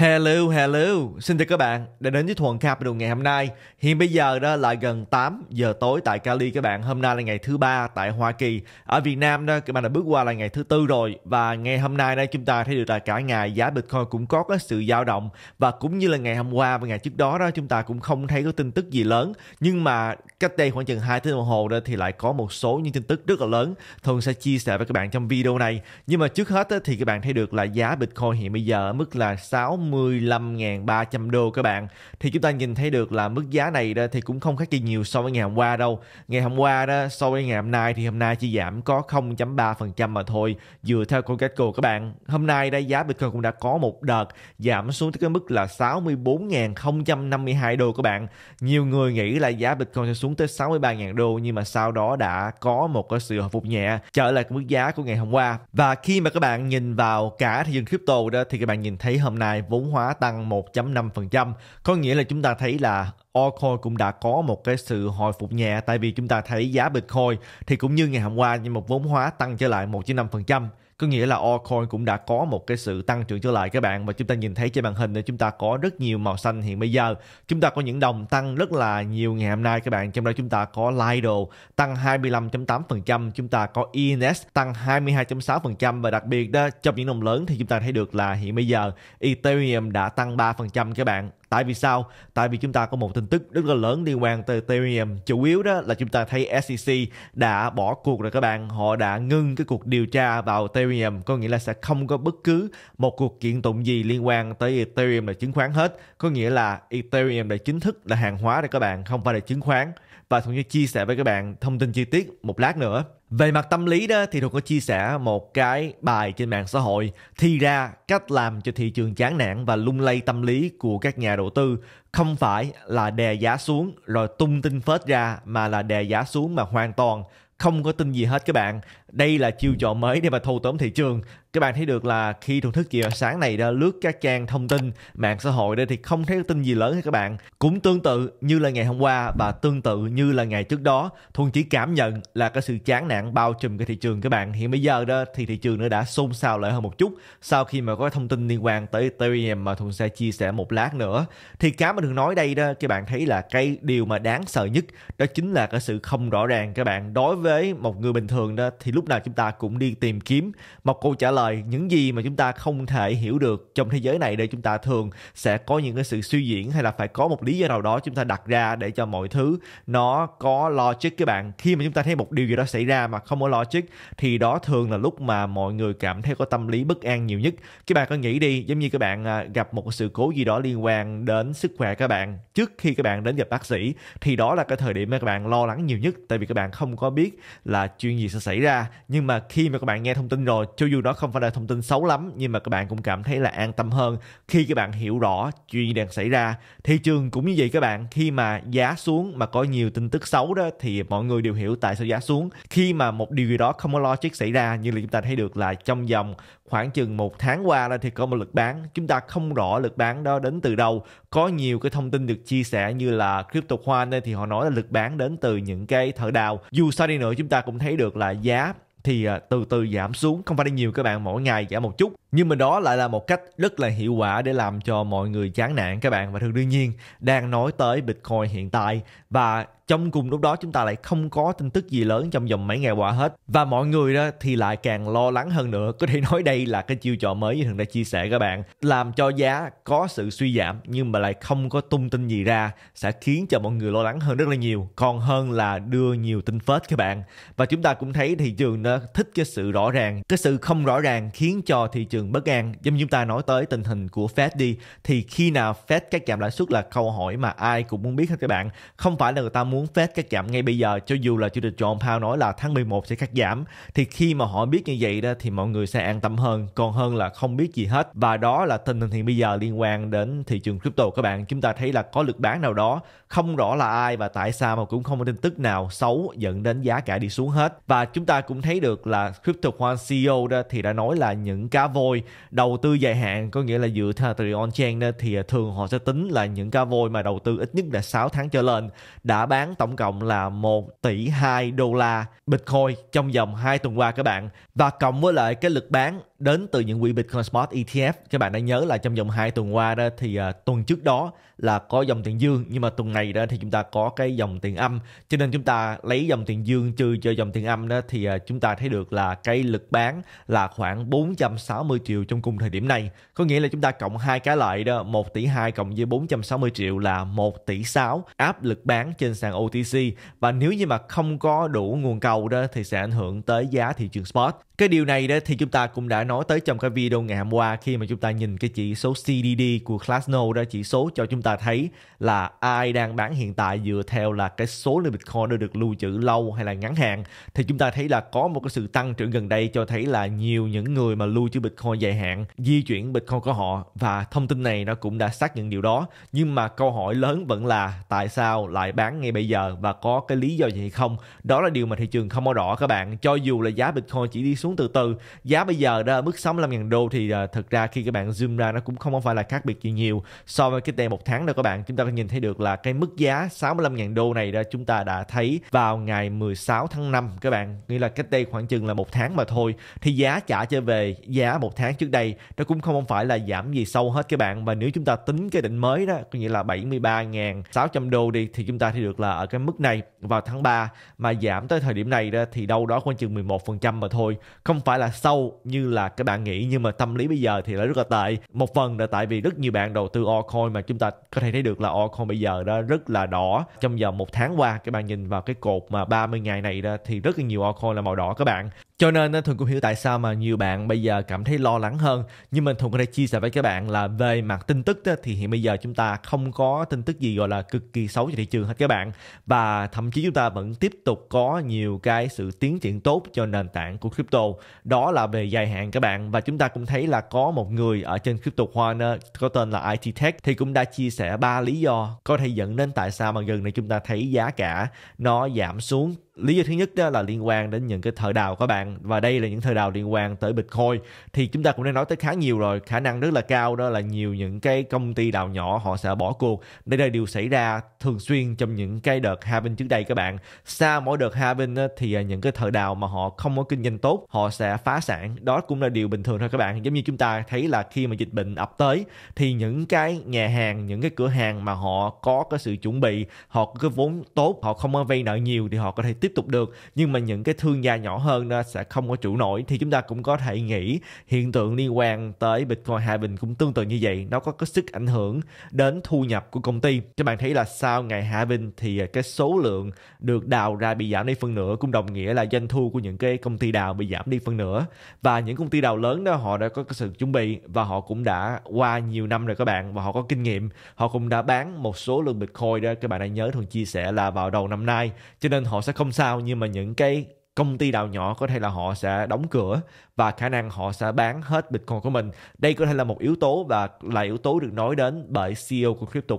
Hello, hello, xin chào các bạn đã đến với Thuần Capital ngày hôm nay. Hiện bây giờ đó là gần 8 giờ tối tại Cali các bạn. Hôm nay là ngày thứ ba tại Hoa Kỳ. Ở Việt Nam đó các bạn đã bước qua là ngày thứ tư rồi và ngày hôm nay đây chúng ta thấy được là cả ngày giá Bitcoin cũng có cái sự dao động và cũng như là ngày hôm qua và ngày trước đó đó chúng ta cũng không thấy có tin tức gì lớn. Nhưng mà cách đây khoảng chừng 2 tiếng đồng hồ đó thì lại có một số những tin tức rất là lớn. Thuần sẽ chia sẻ với các bạn trong video này. Nhưng mà trước hết thì các bạn thấy được là giá Bitcoin hiện bây giờ ở mức là 60 65.300 đô các bạn thì chúng ta nhìn thấy được là mức giá này đó thì cũng không khác gì nhiều so với ngày hôm qua đâu ngày hôm qua đó so với ngày hôm nay thì hôm nay chỉ giảm có 0.3% mà thôi dựa theo CoinGecko các bạn hôm nay đây giá Bitcoin cũng đã có một đợt giảm xuống tới cái mức là 64.052 đô các bạn nhiều người nghĩ là giá Bitcoin sẽ xuống tới 63.000 đô nhưng mà sau đó đã có một cái sự hồi phục nhẹ trở lại cái mức giá của ngày hôm qua và khi mà các bạn nhìn vào cả thị trường crypto đó thì các bạn nhìn thấy hôm nay vốn vốn hóa tăng 1.5%, có nghĩa là chúng ta thấy là Altcoin cũng đã có một cái sự hồi phục nhẹ tại vì chúng ta thấy giá Bitcoin thì cũng như ngày hôm qua nhưng một vốn hóa tăng trở lại 1.5% có nghĩa là altcoin cũng đã có một cái sự tăng trưởng trở lại các bạn và chúng ta nhìn thấy trên màn hình này chúng ta có rất nhiều màu xanh hiện bây giờ chúng ta có những đồng tăng rất là nhiều ngày hôm nay các bạn trong đó chúng ta có Lido tăng 25.8% chúng ta có ENS tăng 22.6% và đặc biệt đó trong những đồng lớn thì chúng ta thấy được là hiện bây giờ Ethereum đã tăng 3% các bạn tại vì sao tại vì chúng ta có một tin tức rất là lớn liên quan tới Ethereum chủ yếu đó là chúng ta thấy SEC đã bỏ cuộc rồi các bạn họ đã ngưng cái cuộc điều tra vào Ethereum có nghĩa là sẽ không có bất cứ một cuộc kiện tụng gì liên quan tới Ethereum là chứng khoán hết có nghĩa là Ethereum đã chính thức là hàng hóa rồi các bạn không phải là chứng khoán và Thuận sẽ chia sẻ với các bạn thông tin chi tiết một lát nữa. Về mặt tâm lý đó thì Thuận có chia sẻ một cái bài trên mạng xã hội thi ra cách làm cho thị trường chán nản và lung lay tâm lý của các nhà đầu tư không phải là đè giá xuống rồi tung tin phết ra mà là đè giá xuống mà hoàn toàn không có tin gì hết các bạn đây là chiêu trò mới để mà thâu tóm thị trường các bạn thấy được là khi thưởng thức chiều sáng này đã lướt các trang thông tin mạng xã hội đây thì không thấy tin gì lớn các bạn cũng tương tự như là ngày hôm qua và tương tự như là ngày trước đó thuần chỉ cảm nhận là cái sự chán nản bao trùm cái thị trường các bạn hiện bây giờ đó thì thị trường nó đã xôn xao lại hơn một chút sau khi mà có thông tin liên quan tới Ethereum mà thuần sẽ chia sẻ một lát nữa thì cái mà thường nói đây đó các bạn thấy là cái điều mà đáng sợ nhất đó chính là cái sự không rõ ràng các bạn đối với một người bình thường đó thì lúc lúc nào chúng ta cũng đi tìm kiếm một câu trả lời những gì mà chúng ta không thể hiểu được trong thế giới này để chúng ta thường sẽ có những cái sự suy diễn hay là phải có một lý do nào đó chúng ta đặt ra để cho mọi thứ nó có logic các bạn khi mà chúng ta thấy một điều gì đó xảy ra mà không có logic thì đó thường là lúc mà mọi người cảm thấy có tâm lý bất an nhiều nhất các bạn có nghĩ đi giống như các bạn à, gặp một sự cố gì đó liên quan đến sức khỏe các bạn trước khi các bạn đến gặp bác sĩ thì đó là cái thời điểm mà các bạn lo lắng nhiều nhất tại vì các bạn không có biết là chuyện gì sẽ xảy ra nhưng mà khi mà các bạn nghe thông tin rồi cho dù đó không phải là thông tin xấu lắm nhưng mà các bạn cũng cảm thấy là an tâm hơn khi các bạn hiểu rõ chuyện gì đang xảy ra thị trường cũng như vậy các bạn khi mà giá xuống mà có nhiều tin tức xấu đó thì mọi người đều hiểu tại sao giá xuống khi mà một điều gì đó không có logic xảy ra như là chúng ta thấy được là trong vòng khoảng chừng một tháng qua là thì có một lực bán chúng ta không rõ lực bán đó đến từ đâu có nhiều cái thông tin được chia sẻ như là crypto nên thì họ nói là lực bán đến từ những cái thợ đào dù sao đi nữa chúng ta cũng thấy được là giá thì à, từ từ giảm xuống không phải là nhiều các bạn mỗi ngày giảm một chút nhưng mà đó lại là một cách rất là hiệu quả để làm cho mọi người chán nản các bạn và thường đương nhiên đang nói tới bitcoin hiện tại và trong cùng lúc đó chúng ta lại không có tin tức gì lớn trong vòng mấy ngày qua hết và mọi người đó thì lại càng lo lắng hơn nữa có thể nói đây là cái chiêu trò mới như thường đã chia sẻ các bạn làm cho giá có sự suy giảm nhưng mà lại không có tung tin gì ra sẽ khiến cho mọi người lo lắng hơn rất là nhiều còn hơn là đưa nhiều tin phết các bạn và chúng ta cũng thấy thị trường nó thích cái sự rõ ràng cái sự không rõ ràng khiến cho thị trường bất an giống như chúng ta nói tới tình hình của Fed đi thì khi nào Fed cắt giảm lãi suất là câu hỏi mà ai cũng muốn biết hết các bạn không phải là người ta muốn muốn Fed cắt giảm ngay bây giờ cho dù là Chủ tịch John Powell nói là tháng 11 sẽ cắt giảm thì khi mà họ biết như vậy đó thì mọi người sẽ an tâm hơn còn hơn là không biết gì hết và đó là tình hình hiện bây giờ liên quan đến thị trường crypto các bạn chúng ta thấy là có lực bán nào đó không rõ là ai và tại sao mà cũng không có tin tức nào xấu dẫn đến giá cả đi xuống hết và chúng ta cũng thấy được là crypto CryptoQuant CEO đó thì đã nói là những cá voi đầu tư dài hạn có nghĩa là dựa theo on chain đó, thì thường họ sẽ tính là những cá voi mà đầu tư ít nhất là 6 tháng trở lên đã bán bán tổng cộng là 1 tỷ 2 đô la Bitcoin trong vòng 2 tuần qua các bạn. Và cộng với lại cái lực bán đến từ những quỹ Bitcoin Spot ETF, các bạn đã nhớ là trong vòng 2 tuần qua đó thì à, tuần trước đó là có dòng tiền dương nhưng mà tuần này đó thì chúng ta có cái dòng tiền âm. Cho nên chúng ta lấy dòng tiền dương trừ cho dòng tiền âm đó thì à, chúng ta thấy được là cái lực bán là khoảng 460 triệu trong cùng thời điểm này. Có nghĩa là chúng ta cộng hai cái lại đó, 1 tỷ 2 cộng với 460 triệu là 1 tỷ 6 áp lực bán trên sàn OTC và nếu như mà không có đủ nguồn cầu đó thì sẽ ảnh hưởng tới giá thị trường spot cái điều này đó thì chúng ta cũng đã nói tới trong cái video ngày hôm qua khi mà chúng ta nhìn cái chỉ số CDD của Classno đó chỉ số cho chúng ta thấy là ai đang bán hiện tại dựa theo là cái số lượng Bitcoin đã được lưu trữ lâu hay là ngắn hạn thì chúng ta thấy là có một cái sự tăng trưởng gần đây cho thấy là nhiều những người mà lưu trữ Bitcoin dài hạn di chuyển Bitcoin của họ và thông tin này nó cũng đã xác nhận điều đó nhưng mà câu hỏi lớn vẫn là tại sao lại bán ngay bây giờ và có cái lý do gì không đó là điều mà thị trường không có rõ các bạn cho dù là giá Bitcoin chỉ đi xuống xuống từ từ giá bây giờ đó ở mức 65.000 đô thì uh, à, thực ra khi các bạn zoom ra nó cũng không phải là khác biệt gì nhiều so với cái tiền một tháng đâu các bạn chúng ta có nhìn thấy được là cái mức giá 65.000 đô này đó chúng ta đã thấy vào ngày 16 tháng 5 các bạn nghĩa là cách đây khoảng chừng là một tháng mà thôi thì giá trả trở về giá một tháng trước đây nó cũng không phải là giảm gì sâu hết các bạn và nếu chúng ta tính cái định mới đó có nghĩa là 73.600 đô đi thì chúng ta thấy được là ở cái mức này vào tháng 3 mà giảm tới thời điểm này đó thì đâu đó khoảng chừng 11% mà thôi không phải là sâu như là các bạn nghĩ nhưng mà tâm lý bây giờ thì là rất là tệ một phần là tại vì rất nhiều bạn đầu tư altcoin mà chúng ta có thể thấy được là altcoin bây giờ đó rất là đỏ trong giờ một tháng qua các bạn nhìn vào cái cột mà 30 ngày này đó thì rất là nhiều altcoin là màu đỏ các bạn cho nên thường cũng hiểu tại sao mà nhiều bạn bây giờ cảm thấy lo lắng hơn nhưng mình thường có thể chia sẻ với các bạn là về mặt tin tức thì hiện bây giờ chúng ta không có tin tức gì gọi là cực kỳ xấu cho thị trường hết các bạn và thậm chí chúng ta vẫn tiếp tục có nhiều cái sự tiến triển tốt cho nền tảng của crypto đó là về dài hạn các bạn và chúng ta cũng thấy là có một người ở trên crypto Horn có tên là IT Tech thì cũng đã chia sẻ ba lý do có thể dẫn đến tại sao mà gần đây chúng ta thấy giá cả nó giảm xuống lý do thứ nhất đó là liên quan đến những cái thời đào các bạn và đây là những thời đào liên quan tới bitcoin thì chúng ta cũng đã nói tới khá nhiều rồi khả năng rất là cao đó là nhiều những cái công ty đào nhỏ họ sẽ bỏ cuộc đây là điều xảy ra thường xuyên trong những cái đợt hai bên trước đây các bạn sau mỗi đợt hai bên thì à, những cái thời đào mà họ không có kinh doanh tốt họ sẽ phá sản đó cũng là điều bình thường thôi các bạn giống như chúng ta thấy là khi mà dịch bệnh ập tới thì những cái nhà hàng những cái cửa hàng mà họ có cái sự chuẩn bị họ có cái vốn tốt họ không có vay nợ nhiều thì họ có thể tiếp tiếp tục được nhưng mà những cái thương gia nhỏ hơn nó sẽ không có chủ nổi thì chúng ta cũng có thể nghĩ hiện tượng liên quan tới Bitcoin hai bình cũng tương tự như vậy nó có cái sức ảnh hưởng đến thu nhập của công ty các bạn thấy là sau ngày hạ bình thì cái số lượng được đào ra bị giảm đi phân nửa cũng đồng nghĩa là doanh thu của những cái công ty đào bị giảm đi phân nửa và những công ty đào lớn đó họ đã có cái sự chuẩn bị và họ cũng đã qua nhiều năm rồi các bạn và họ có kinh nghiệm họ cũng đã bán một số lượng bitcoin đó các bạn đã nhớ thường chia sẻ là vào đầu năm nay cho nên họ sẽ không sao nhưng mà những cái công ty đào nhỏ có thể là họ sẽ đóng cửa và khả năng họ sẽ bán hết Bitcoin của mình. Đây có thể là một yếu tố và là yếu tố được nói đến bởi CEO của Crypto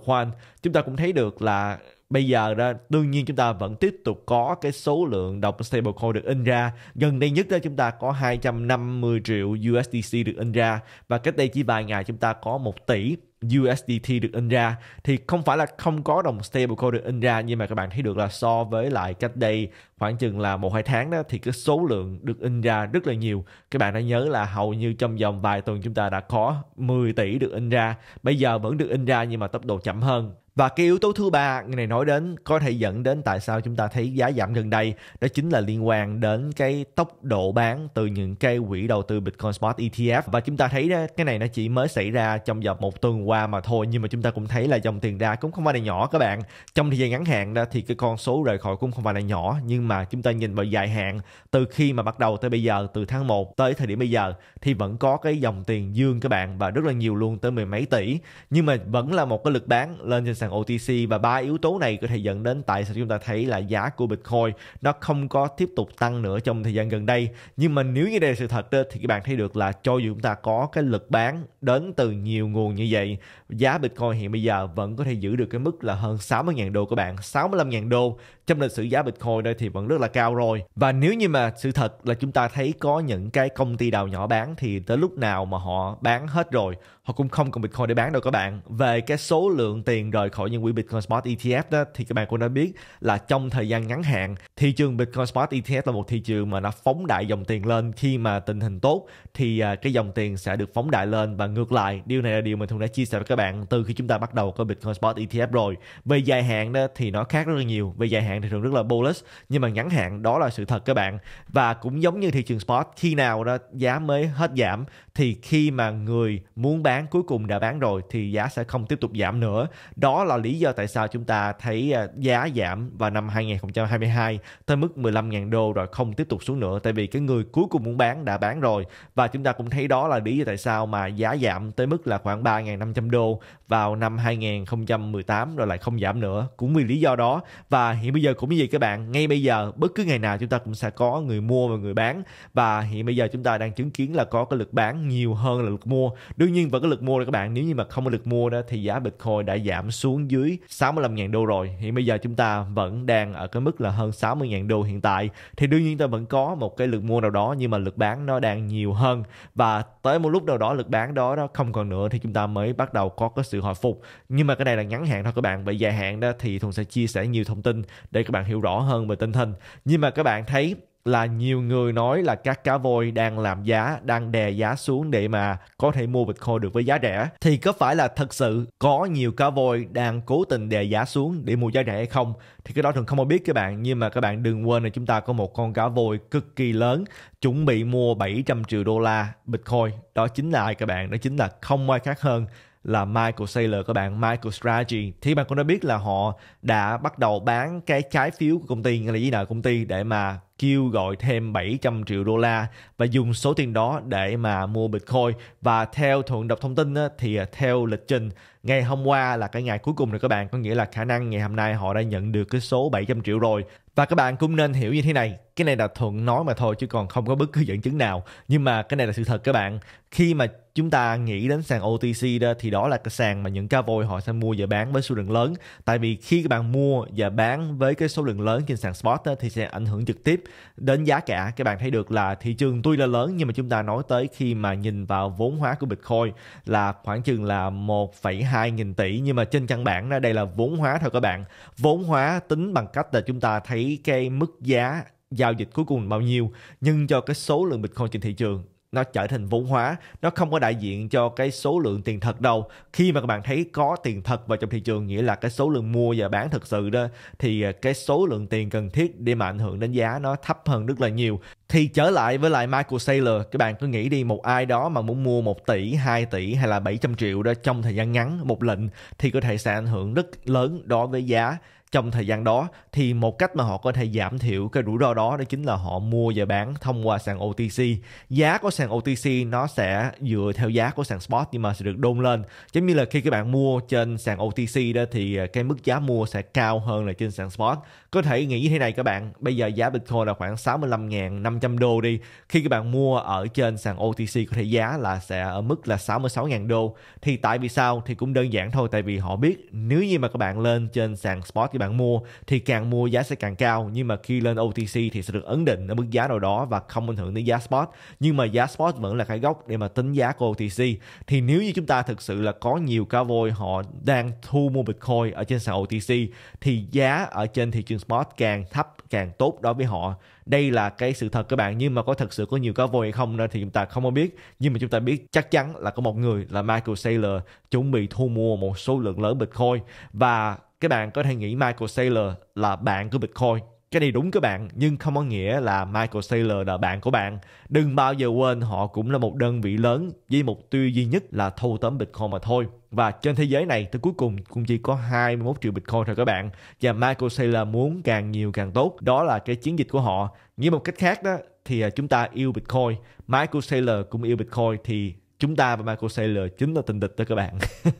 Chúng ta cũng thấy được là bây giờ đó đương nhiên chúng ta vẫn tiếp tục có cái số lượng đồng stablecoin được in ra gần đây nhất đó chúng ta có 250 triệu USDC được in ra và cách đây chỉ vài ngày chúng ta có 1 tỷ USDT được in ra thì không phải là không có đồng stablecoin được in ra nhưng mà các bạn thấy được là so với lại cách đây khoảng chừng là một hai tháng đó thì cái số lượng được in ra rất là nhiều các bạn đã nhớ là hầu như trong vòng vài tuần chúng ta đã có 10 tỷ được in ra bây giờ vẫn được in ra nhưng mà tốc độ chậm hơn và cái yếu tố thứ ba người này nói đến có thể dẫn đến tại sao chúng ta thấy giá giảm gần đây đó chính là liên quan đến cái tốc độ bán từ những cái quỹ đầu tư Bitcoin Spot ETF và chúng ta thấy đó, cái này nó chỉ mới xảy ra trong vòng một tuần qua mà thôi nhưng mà chúng ta cũng thấy là dòng tiền ra cũng không phải là nhỏ các bạn trong thời gian ngắn hạn đó thì cái con số rời khỏi cũng không phải là nhỏ nhưng mà chúng ta nhìn vào dài hạn từ khi mà bắt đầu tới bây giờ từ tháng 1 tới thời điểm bây giờ thì vẫn có cái dòng tiền dương các bạn và rất là nhiều luôn tới mười mấy tỷ nhưng mà vẫn là một cái lực bán lên trên sàn OTC và ba yếu tố này có thể dẫn đến tại sao chúng ta thấy là giá của Bitcoin nó không có tiếp tục tăng nữa trong thời gian gần đây. Nhưng mà nếu như đây là sự thật đó, thì các bạn thấy được là cho dù chúng ta có cái lực bán đến từ nhiều nguồn như vậy, giá Bitcoin hiện bây giờ vẫn có thể giữ được cái mức là hơn 60.000 đô các bạn, 65.000 đô trong lịch sử giá Bitcoin đây thì vẫn rất là cao rồi. Và nếu như mà sự thật là chúng ta thấy có những cái công ty đào nhỏ bán thì tới lúc nào mà họ bán hết rồi, họ cũng không còn Bitcoin để bán đâu các bạn. Về cái số lượng tiền rời khỏi những quỹ Bitcoin Spot ETF đó thì các bạn cũng đã biết là trong thời gian ngắn hạn, thị trường Bitcoin Spot ETF là một thị trường mà nó phóng đại dòng tiền lên khi mà tình hình tốt thì à, cái dòng tiền sẽ được phóng đại lên và ngược lại. Điều này là điều mình thường đã chia sẻ với các bạn từ khi chúng ta bắt đầu có Bitcoin Spot ETF rồi. Về dài hạn đó thì nó khác rất là nhiều. Về dài hạn hạn thì thường rất là bullish nhưng mà ngắn hạn đó là sự thật các bạn và cũng giống như thị trường spot khi nào đó giá mới hết giảm thì khi mà người muốn bán cuối cùng đã bán rồi thì giá sẽ không tiếp tục giảm nữa đó là lý do tại sao chúng ta thấy à, giá giảm vào năm 2022 tới mức 15.000 đô rồi không tiếp tục xuống nữa tại vì cái người cuối cùng muốn bán đã bán rồi và chúng ta cũng thấy đó là lý do tại sao mà giá giảm tới mức là khoảng 3.500 đô vào năm 2018 rồi lại không giảm nữa cũng vì lý do đó và hiện bây bây giờ cũng như vậy các bạn ngay bây giờ bất cứ ngày nào chúng ta cũng sẽ có người mua và người bán và hiện bây giờ chúng ta đang chứng kiến là có cái lực bán nhiều hơn là lực mua đương nhiên vẫn có lực mua đó các bạn nếu như mà không có lực mua đó thì giá bitcoin đã giảm xuống dưới 65.000 đô rồi hiện bây giờ chúng ta vẫn đang ở cái mức là hơn 60.000 đô hiện tại thì đương nhiên ta vẫn có một cái lực mua nào đó nhưng mà lực bán nó đang nhiều hơn và tới một lúc nào đó lực bán đó đó không còn nữa thì chúng ta mới bắt đầu có cái sự hồi phục nhưng mà cái này là ngắn hạn thôi các bạn về dài hạn đó thì thuần sẽ chia sẻ nhiều thông tin để các bạn hiểu rõ hơn về tinh hình nhưng mà các bạn thấy là nhiều người nói là các cá voi đang làm giá, đang đè giá xuống để mà có thể mua Bitcoin được với giá rẻ. Thì có phải là thật sự có nhiều cá voi đang cố tình đè giá xuống để mua giá rẻ hay không? Thì cái đó thường không ai biết các bạn, nhưng mà các bạn đừng quên là chúng ta có một con cá voi cực kỳ lớn chuẩn bị mua 700 triệu đô la Bitcoin. Đó chính là ai các bạn? Đó chính là không ai khác hơn là Michael Saylor các bạn, Michael Strategy thì bạn cũng đã biết là họ đã bắt đầu bán cái trái phiếu của công ty hay là giấy nợ công ty để mà kêu gọi thêm 700 triệu đô la và dùng số tiền đó để mà mua Bitcoin. Và theo thuận đọc thông tin thì à, theo lịch trình ngày hôm qua là cái ngày cuối cùng rồi các bạn, có nghĩa là khả năng ngày hôm nay họ đã nhận được cái số 700 triệu rồi. Và các bạn cũng nên hiểu như thế này, cái này là thuận nói mà thôi chứ còn không có bất cứ dẫn chứng nào. Nhưng mà cái này là sự thật các bạn. Khi mà chúng ta nghĩ đến sàn OTC đó thì đó là cái sàn mà những ca voi họ sẽ mua và bán với số lượng lớn. Tại vì khi các bạn mua và bán với cái số lượng lớn trên sàn spot đó, thì sẽ ảnh hưởng trực tiếp đến giá cả các bạn thấy được là thị trường tuy là lớn nhưng mà chúng ta nói tới khi mà nhìn vào vốn hóa của Bitcoin là khoảng chừng là 1,2 nghìn tỷ nhưng mà trên căn bản đây là vốn hóa thôi các bạn vốn hóa tính bằng cách là chúng ta thấy cái mức giá giao dịch cuối cùng bao nhiêu nhân cho cái số lượng Bitcoin trên thị trường nó trở thành vốn hóa nó không có đại diện cho cái số lượng tiền thật đâu khi mà các bạn thấy có tiền thật vào trong thị trường nghĩa là cái số lượng mua và bán thực sự đó thì à, cái số lượng tiền cần thiết để mà ảnh hưởng đến giá nó thấp hơn rất là nhiều thì trở lại với lại Michael Saylor các bạn cứ nghĩ đi một ai đó mà muốn mua 1 tỷ 2 tỷ hay là 700 triệu đó trong thời gian ngắn một lệnh thì có thể sẽ ảnh hưởng rất lớn đối với giá trong thời gian đó thì một cách mà họ có thể giảm thiểu cái rủi ro đó đó chính là họ mua và bán thông qua sàn OTC. Giá của sàn OTC nó sẽ dựa theo giá của sàn spot nhưng mà sẽ được đôn lên. Giống như là khi các bạn mua trên sàn OTC đó thì à, cái mức giá mua sẽ cao hơn là trên sàn spot có thể nghĩ như thế này các bạn, bây giờ giá Bitcoin là khoảng 65.500 đô đi. Khi các bạn mua ở trên sàn OTC có thể giá là sẽ ở mức là 66.000 đô. Thì tại vì sao? Thì cũng đơn giản thôi, tại vì họ biết nếu như mà các bạn lên trên sàn spot thì bạn mua thì càng mua giá sẽ càng cao nhưng mà khi lên OTC thì sẽ được ấn định ở mức giá nào đó và không ảnh hưởng đến giá spot nhưng mà giá spot vẫn là cái gốc để mà tính giá của OTC thì nếu như chúng ta thực sự là có nhiều cá voi họ đang thu mua Bitcoin ở trên sàn OTC thì giá ở trên thị trường spot càng thấp càng tốt đối với họ đây là cái sự thật các bạn nhưng mà có thật sự có nhiều cá voi hay không thì chúng ta không có biết nhưng mà chúng ta biết chắc chắn là có một người là Michael Saylor chuẩn bị thu mua một số lượng lớn Bitcoin và các bạn có thể nghĩ Michael Saylor là bạn của Bitcoin cái này đúng các bạn nhưng không có nghĩa là Michael Saylor là bạn của bạn đừng bao giờ quên họ cũng là một đơn vị lớn với mục tiêu duy nhất là thâu tóm Bitcoin mà thôi và trên thế giới này tới cuối cùng cũng chỉ có 21 triệu Bitcoin thôi các bạn và Michael Saylor muốn càng nhiều càng tốt đó là cái chiến dịch của họ như một cách khác đó thì à, chúng ta yêu Bitcoin Michael Saylor cũng yêu Bitcoin thì chúng ta và Michael Saylor chính là tình địch đó các bạn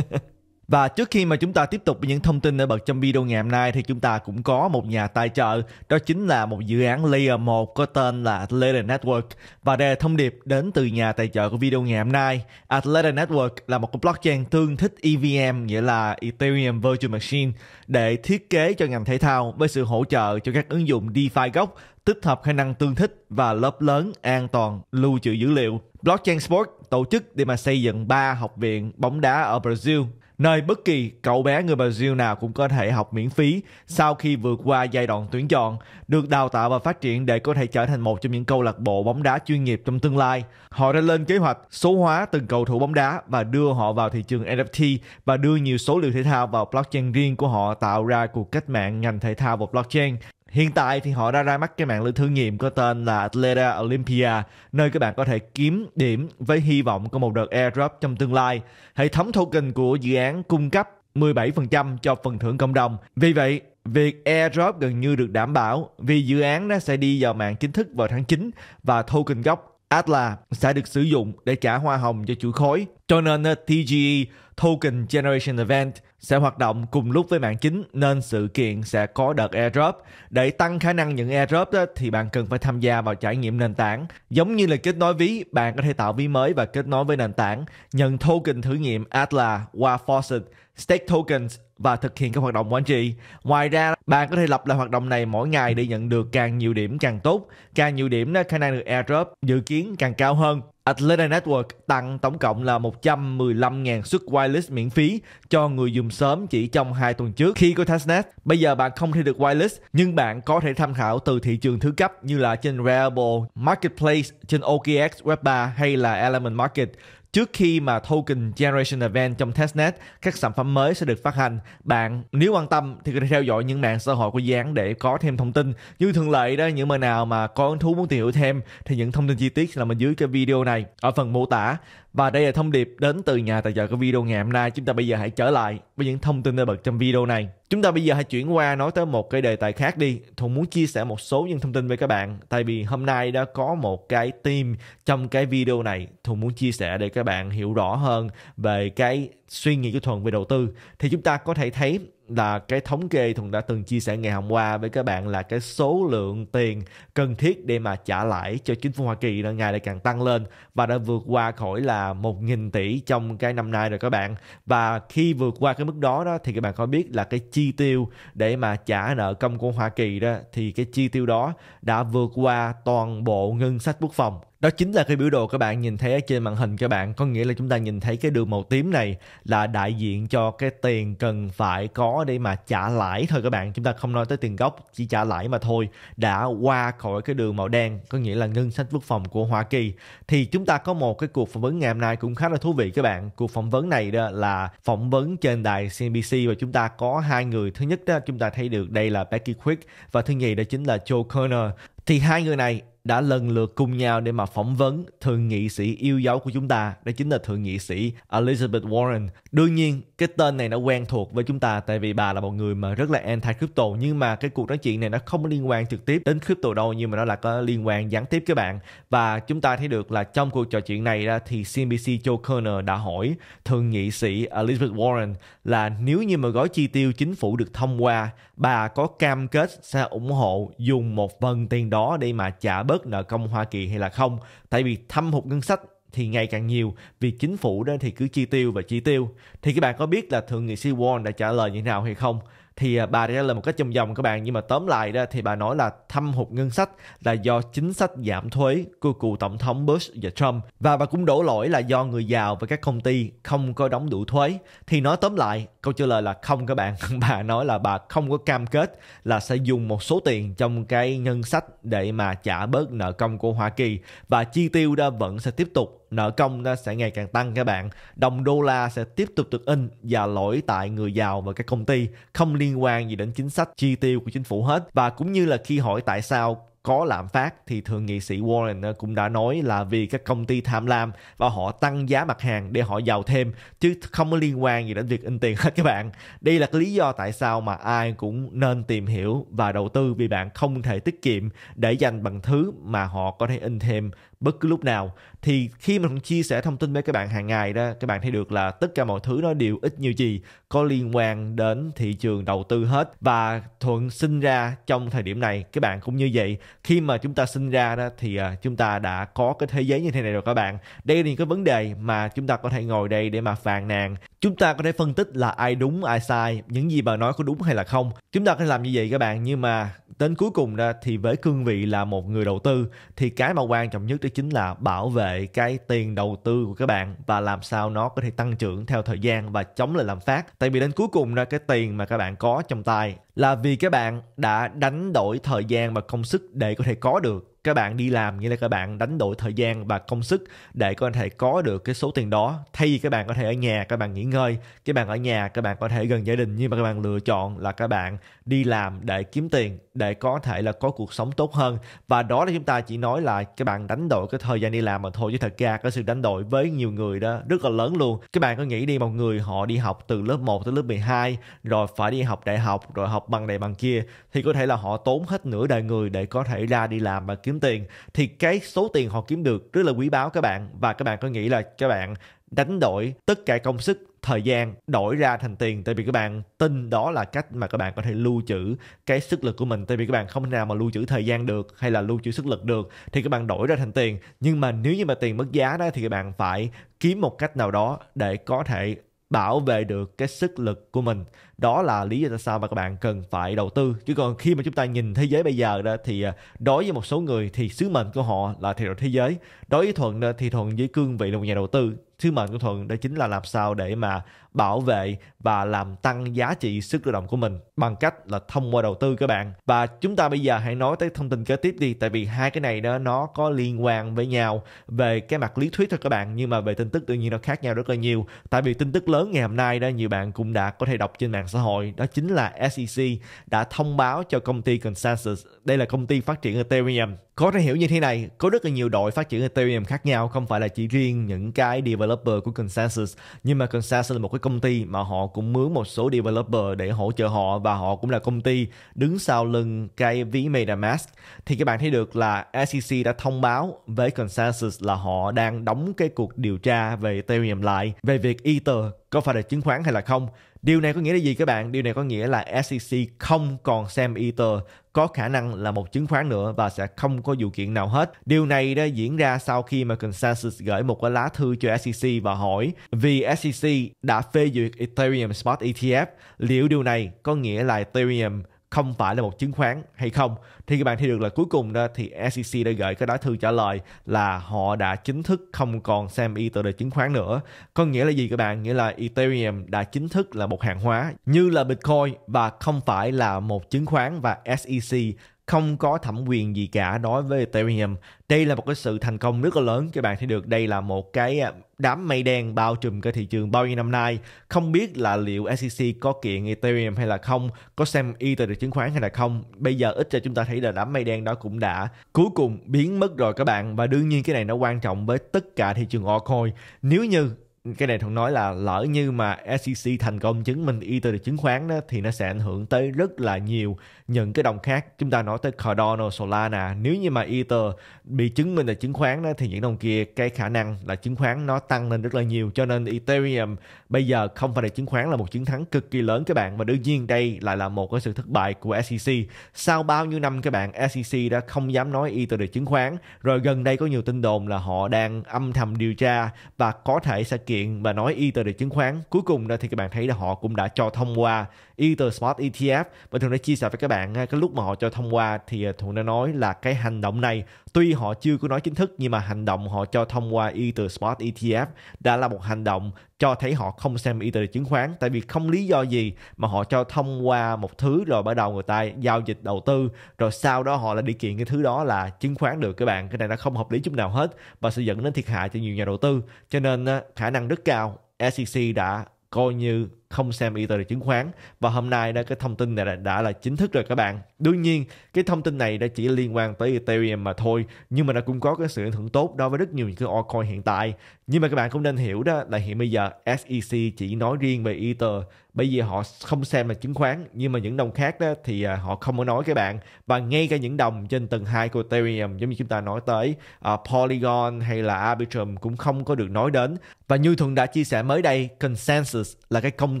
Và trước khi mà chúng ta tiếp tục những thông tin nổi bật trong video ngày hôm nay thì chúng ta cũng có một nhà tài trợ đó chính là một dự án Layer 1 có tên là Atleta Network và đây là thông điệp đến từ nhà tài trợ của video ngày hôm nay. Atleta Network là một cái blockchain tương thích EVM nghĩa là Ethereum Virtual Machine để thiết kế cho ngành thể thao với sự hỗ trợ cho các ứng dụng DeFi gốc tích hợp khả năng tương thích và lớp lớn an toàn lưu trữ dữ liệu. Blockchain Sport tổ chức để mà xây dựng 3 học viện bóng đá ở Brazil nơi bất kỳ cậu bé người Brazil nào cũng có thể học miễn phí sau khi vượt qua giai đoạn tuyển chọn, được đào tạo và phát triển để có thể trở thành một trong những câu lạc bộ bóng đá chuyên nghiệp trong tương lai. Họ đã lên kế hoạch số hóa từng cầu thủ bóng đá và đưa họ vào thị trường NFT và đưa nhiều số liệu thể thao vào blockchain riêng của họ tạo ra cuộc cách mạng ngành thể thao và blockchain. Hiện tại thì họ đã ra mắt cái mạng lưới thử nghiệm có tên là Atleta Olympia, nơi các bạn có thể kiếm điểm với hy vọng có một đợt airdrop trong tương lai. Hệ thống token của dự án cung cấp 17% cho phần thưởng cộng đồng. Vì vậy, việc airdrop gần như được đảm bảo vì dự án nó sẽ đi vào mạng chính thức vào tháng 9 và token gốc Atlas sẽ được sử dụng để trả hoa hồng cho chuỗi khối. Cho nên ờ, TGE Token Generation Event sẽ hoạt động cùng lúc với mạng chính nên sự kiện sẽ có đợt airdrop. Để tăng khả năng nhận airdrop đó, thì bạn cần phải tham gia vào trải nghiệm nền tảng. Giống như là kết nối ví, bạn có thể tạo ví mới và kết nối với nền tảng, nhận token thử nghiệm Atlas qua Faucet, stake tokens và thực hiện các hoạt động của anh chị. Ngoài ra, bạn có thể lập lại hoạt động này mỗi ngày để nhận được càng nhiều điểm càng tốt. Càng nhiều điểm khả năng được airdrop dự kiến càng cao hơn. Atlanta Network tặng tổng cộng là 115.000 suất wireless miễn phí cho người dùng sớm chỉ trong 2 tuần trước. Khi có Testnet, bây giờ bạn không thể được wireless nhưng bạn có thể tham khảo từ thị trường thứ cấp như là trên Rarible Marketplace, trên OKX Web3 hay là Element Market trước khi mà token generation event trong testnet các sản phẩm mới sẽ được phát hành bạn nếu quan tâm thì có thể theo dõi những mạng xã hội của dự để có thêm thông tin như thường lệ đó những nơi nào mà có hứng thú muốn tìm hiểu thêm thì những thông tin chi tiết là mình dưới cái video này ở phần mô tả và đây là thông điệp đến từ nhà tài trợ của video ngày hôm nay. Chúng ta bây giờ hãy trở lại với những thông tin nổi bật trong video này. Chúng ta bây giờ hãy chuyển qua nói tới một cái đề tài khác đi. thùng muốn chia sẻ một số những thông tin với các bạn. Tại vì hôm nay đã có một cái team trong cái video này. thùng muốn chia sẻ để các bạn hiểu rõ hơn về cái suy nghĩ của thuần về đầu tư thì chúng ta có thể thấy là cái thống kê thuần đã từng chia sẻ ngày hôm qua với các bạn là cái số lượng tiền cần thiết để mà trả lãi cho chính phủ Hoa Kỳ là ngày lại càng tăng lên và đã vượt qua khỏi là một nghìn tỷ trong cái năm nay rồi các bạn và khi vượt qua cái mức đó đó thì các bạn có biết là cái chi tiêu để mà trả nợ công của Hoa Kỳ đó thì cái chi tiêu đó đã vượt qua toàn bộ ngân sách quốc phòng đó chính là cái biểu đồ các bạn nhìn thấy ở trên màn hình các bạn có nghĩa là chúng ta nhìn thấy cái đường màu tím này là đại diện cho cái tiền cần phải có để mà trả lãi thôi các bạn chúng ta không nói tới tiền gốc chỉ trả lãi mà thôi đã qua khỏi cái đường màu đen có nghĩa là ngân sách quốc phòng của Hoa Kỳ thì chúng ta có một cái cuộc phỏng vấn ngày hôm nay cũng khá là thú vị các bạn cuộc phỏng vấn này đó là phỏng vấn trên đài CNBC và chúng ta có hai người thứ nhất đó chúng ta thấy được đây là Becky Quick và thứ nhì đó chính là Joe Conner thì hai người này đã lần lượt cùng nhau để mà phỏng vấn thượng nghị sĩ yêu dấu của chúng ta đó chính là thượng nghị sĩ Elizabeth Warren đương nhiên cái tên này nó quen thuộc với chúng ta tại vì bà là một người mà rất là anti crypto nhưng mà cái cuộc nói chuyện này nó không liên quan trực tiếp đến crypto đâu nhưng mà nó là có liên quan gián tiếp các bạn và chúng ta thấy được là trong cuộc trò chuyện này ra thì CNBC Joe Kerner đã hỏi thượng nghị sĩ Elizabeth Warren là nếu như mà gói chi tiêu chính phủ được thông qua bà có cam kết sẽ ủng hộ dùng một phần tiền đó để mà trả bớt nợ công Hoa Kỳ hay là không. Tại vì thâm hụt ngân sách thì ngày càng nhiều vì chính phủ đó thì cứ chi tiêu và chi tiêu. Thì các bạn có biết là thượng nghị sĩ Warren đã trả lời như thế nào hay không? thì à, bà ra là một cái chùm vòng các bạn nhưng mà tóm lại đó thì bà nói là thâm hụt ngân sách là do chính sách giảm thuế của cựu tổng thống Bush và Trump và bà cũng đổ lỗi là do người giàu và các công ty không có đóng đủ thuế thì nói tóm lại câu trả lời là không các bạn bà nói là bà không có cam kết là sẽ dùng một số tiền trong cái ngân sách để mà trả bớt nợ công của Hoa Kỳ và chi tiêu đó vẫn sẽ tiếp tục nợ công nó sẽ ngày càng tăng các bạn đồng đô la sẽ tiếp tục được in và lỗi tại người giàu và các công ty không liên quan gì đến chính sách chi tiêu của chính phủ hết và cũng như là khi hỏi tại sao có lạm phát thì thượng nghị sĩ Warren ờ, cũng đã nói là vì các công ty tham lam và họ tăng giá mặt hàng để họ giàu thêm chứ không có liên quan gì đến việc in tiền hết các bạn. Đây là cái lý do tại sao mà ai cũng nên tìm hiểu và đầu tư vì bạn không thể tiết kiệm để dành bằng thứ mà họ có thể in thêm bất cứ lúc nào thì khi mình chia sẻ thông tin với các bạn hàng ngày đó các bạn thấy được là tất cả mọi thứ nó đều ít nhiều gì có liên quan đến thị trường đầu tư hết và thuận sinh ra trong thời điểm này các bạn cũng như vậy khi mà chúng ta sinh ra đó thì à, chúng ta đã có cái thế giới như thế này rồi các bạn đây là những cái vấn đề mà chúng ta có thể ngồi đây để mà phàn nàn Chúng ta có thể phân tích là ai đúng, ai sai, những gì bà nói có đúng hay là không. Chúng ta có thể làm như vậy các bạn, nhưng mà đến cuối cùng ra thì với cương vị là một người đầu tư thì cái mà quan trọng nhất đó chính là bảo vệ cái tiền đầu tư của các bạn và làm sao nó có thể tăng trưởng theo thời gian và chống lại lạm phát. Tại vì đến cuối cùng ra cái tiền mà các bạn có trong tay là vì các bạn đã đánh đổi thời gian và công sức để có thể có được các bạn đi làm nghĩa là các bạn đánh đổi thời gian và công sức để có thể có được cái số tiền đó thay vì các bạn có thể ở nhà các bạn nghỉ ngơi các bạn ở nhà các bạn có thể gần gia đình nhưng mà các bạn lựa chọn là các bạn đi làm để kiếm tiền để có thể là có cuộc sống tốt hơn và đó là chúng ta chỉ nói là các bạn đánh đổi cái thời gian đi làm mà thôi chứ thật ra cái sự đánh đổi với nhiều người đó rất là lớn luôn các bạn có nghĩ đi một người họ đi học từ lớp 1 tới lớp 12 rồi phải đi học đại học rồi học bằng này bằng kia thì có thể là họ tốn hết nửa đời người để có thể ra đi làm và kiếm kiếm tiền thì cái số tiền họ kiếm được rất là quý báu các bạn và các bạn có nghĩ là các bạn đánh đổi tất cả công sức thời gian đổi ra thành tiền tại vì các bạn tin đó là cách mà các bạn có thể lưu trữ cái sức lực của mình tại vì các bạn không thể nào mà lưu trữ thời gian được hay là lưu trữ sức lực được thì các bạn đổi ra thành tiền nhưng mà nếu như mà tiền mất giá đó thì các bạn phải kiếm một cách nào đó để có thể bảo vệ được cái sức lực của mình đó là lý do tại sao mà các bạn cần phải đầu tư chứ còn khi mà chúng ta nhìn thế giới bây giờ đó thì à, đối với một số người thì sứ mệnh của họ là thị trường thế giới đối với thuận thì thuận với cương vị là một nhà đầu tư sứ mệnh của thuận đó chính là làm sao để mà bảo vệ và làm tăng giá trị sức lao động của mình bằng cách là thông qua đầu tư các bạn và chúng ta bây giờ hãy nói tới thông tin kế tiếp đi tại vì hai cái này đó nó có liên quan với nhau về cái mặt lý thuyết thôi các bạn nhưng mà về tin tức tự nhiên nó khác nhau rất là nhiều tại vì tin tức lớn ngày hôm nay đó nhiều bạn cũng đã có thể đọc trên mạng xã hội đó chính là SEC đã thông báo cho công ty Consensus đây là công ty phát triển Ethereum có thể hiểu như thế này có rất là nhiều đội phát triển Ethereum khác nhau không phải là chỉ riêng những cái điều developer của Consensus nhưng mà Consensus là một cái công ty mà họ cũng mướn một số developer để hỗ trợ họ và họ cũng là công ty đứng sau lưng cái ví MetaMask thì các bạn thấy được là SEC đã thông báo với Consensus là họ đang đóng cái cuộc điều tra về Ethereum lại về việc Ether có phải là chứng khoán hay là không Điều này có nghĩa là gì các bạn? Điều này có nghĩa là SEC không còn xem Ether có khả năng là một chứng khoán nữa và sẽ không có vụ kiện nào hết. Điều này đã diễn ra sau khi mà Consensus gửi một cái lá thư cho SEC và hỏi vì SEC đã phê duyệt Ethereum Spot ETF, liệu điều này có nghĩa là Ethereum không phải là một chứng khoán hay không thì các bạn thấy được là cuối cùng đó thì SEC đã gửi cái lá thư trả lời là họ đã chính thức không còn xem y tựa đề chứng khoán nữa có nghĩa là gì các bạn nghĩa là Ethereum đã chính thức là một hàng hóa như là Bitcoin và không phải là một chứng khoán và SEC không có thẩm quyền gì cả đối với Ethereum. Đây là một cái sự thành công rất là lớn các bạn thấy được. Đây là một cái à, đám mây đen bao trùm cái thị trường bao nhiêu năm nay. Không biết là liệu SEC có kiện Ethereum hay là không, có xem Ether được chứng khoán hay là không. Bây giờ ít ra chúng ta thấy là đám mây đen đó cũng đã cuối cùng biến mất rồi các bạn. Và đương nhiên cái này nó quan trọng với tất cả thị trường altcoin. Nếu như cái này thường nói là lỡ như mà SEC thành công chứng minh Ether được chứng khoán đó thì nó sẽ ảnh hưởng tới rất là nhiều những cái đồng khác chúng ta nói tới Cardano, Solana nếu như mà Ether bị chứng minh là chứng khoán đó thì những đồng kia cái khả năng là chứng khoán nó tăng lên rất là nhiều cho nên Ethereum bây giờ không phải là chứng khoán là một chiến thắng cực kỳ lớn các bạn và đương nhiên đây lại là một cái sự thất bại của SEC sau bao nhiêu năm các bạn SEC đã không dám nói Ether là chứng khoán rồi gần đây có nhiều tin đồn là họ đang âm thầm điều tra và có thể sẽ kiện và nói Ether là chứng khoán cuối cùng đó thì các bạn thấy là họ cũng đã cho thông qua Ether Smart ETF và thường đã chia sẻ với các bạn bạn à, cái lúc mà họ cho thông qua thì à, thuận đã nói là cái hành động này tuy họ chưa có nói chính thức nhưng mà hành động họ cho thông qua Ether Spot ETF đã là một hành động cho thấy họ không xem Ether chứng khoán tại vì không lý do gì mà họ cho thông qua một thứ rồi bắt đầu người ta giao dịch đầu tư rồi sau đó họ lại đi kiện cái thứ đó là chứng khoán được các bạn cái này nó không hợp lý chút nào hết và sẽ dẫn đến thiệt hại cho nhiều nhà đầu tư cho nên khả năng rất cao SEC đã coi như không xem thị chứng khoán và hôm nay đó cái thông tin này đã, đã là chính thức rồi các bạn đương nhiên cái thông tin này đã chỉ liên quan tới Ethereum mà thôi nhưng mà nó cũng có cái sự ảnh hưởng tốt đối với rất nhiều những cái altcoin hiện tại nhưng mà các bạn cũng nên hiểu đó là hiện bây giờ SEC chỉ nói riêng về Ether bây giờ họ không xem là chứng khoán nhưng mà những đồng khác đó thì à, họ không có nói các bạn và ngay cả những đồng trên tầng 2 của Ethereum giống như chúng ta nói tới uh, Polygon hay là Arbitrum cũng không có được nói đến và như Thuận đã chia sẻ mới đây Consensus là cái công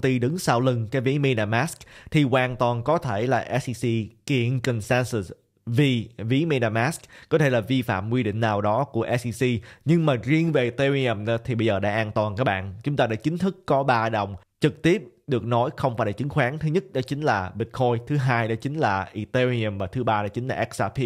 ty đứng sau lưng cái ví MetaMask thì hoàn toàn có thể là SEC kiện Consensus vì ví MetaMask có thể là vi phạm quy định nào đó của SEC nhưng mà riêng về Ethereum thì bây giờ đã an toàn các bạn chúng ta đã chính thức có ba đồng trực tiếp được nói không phải là chứng khoán thứ nhất đó chính là bitcoin thứ hai đó chính là ethereum và thứ ba đó chính là xrp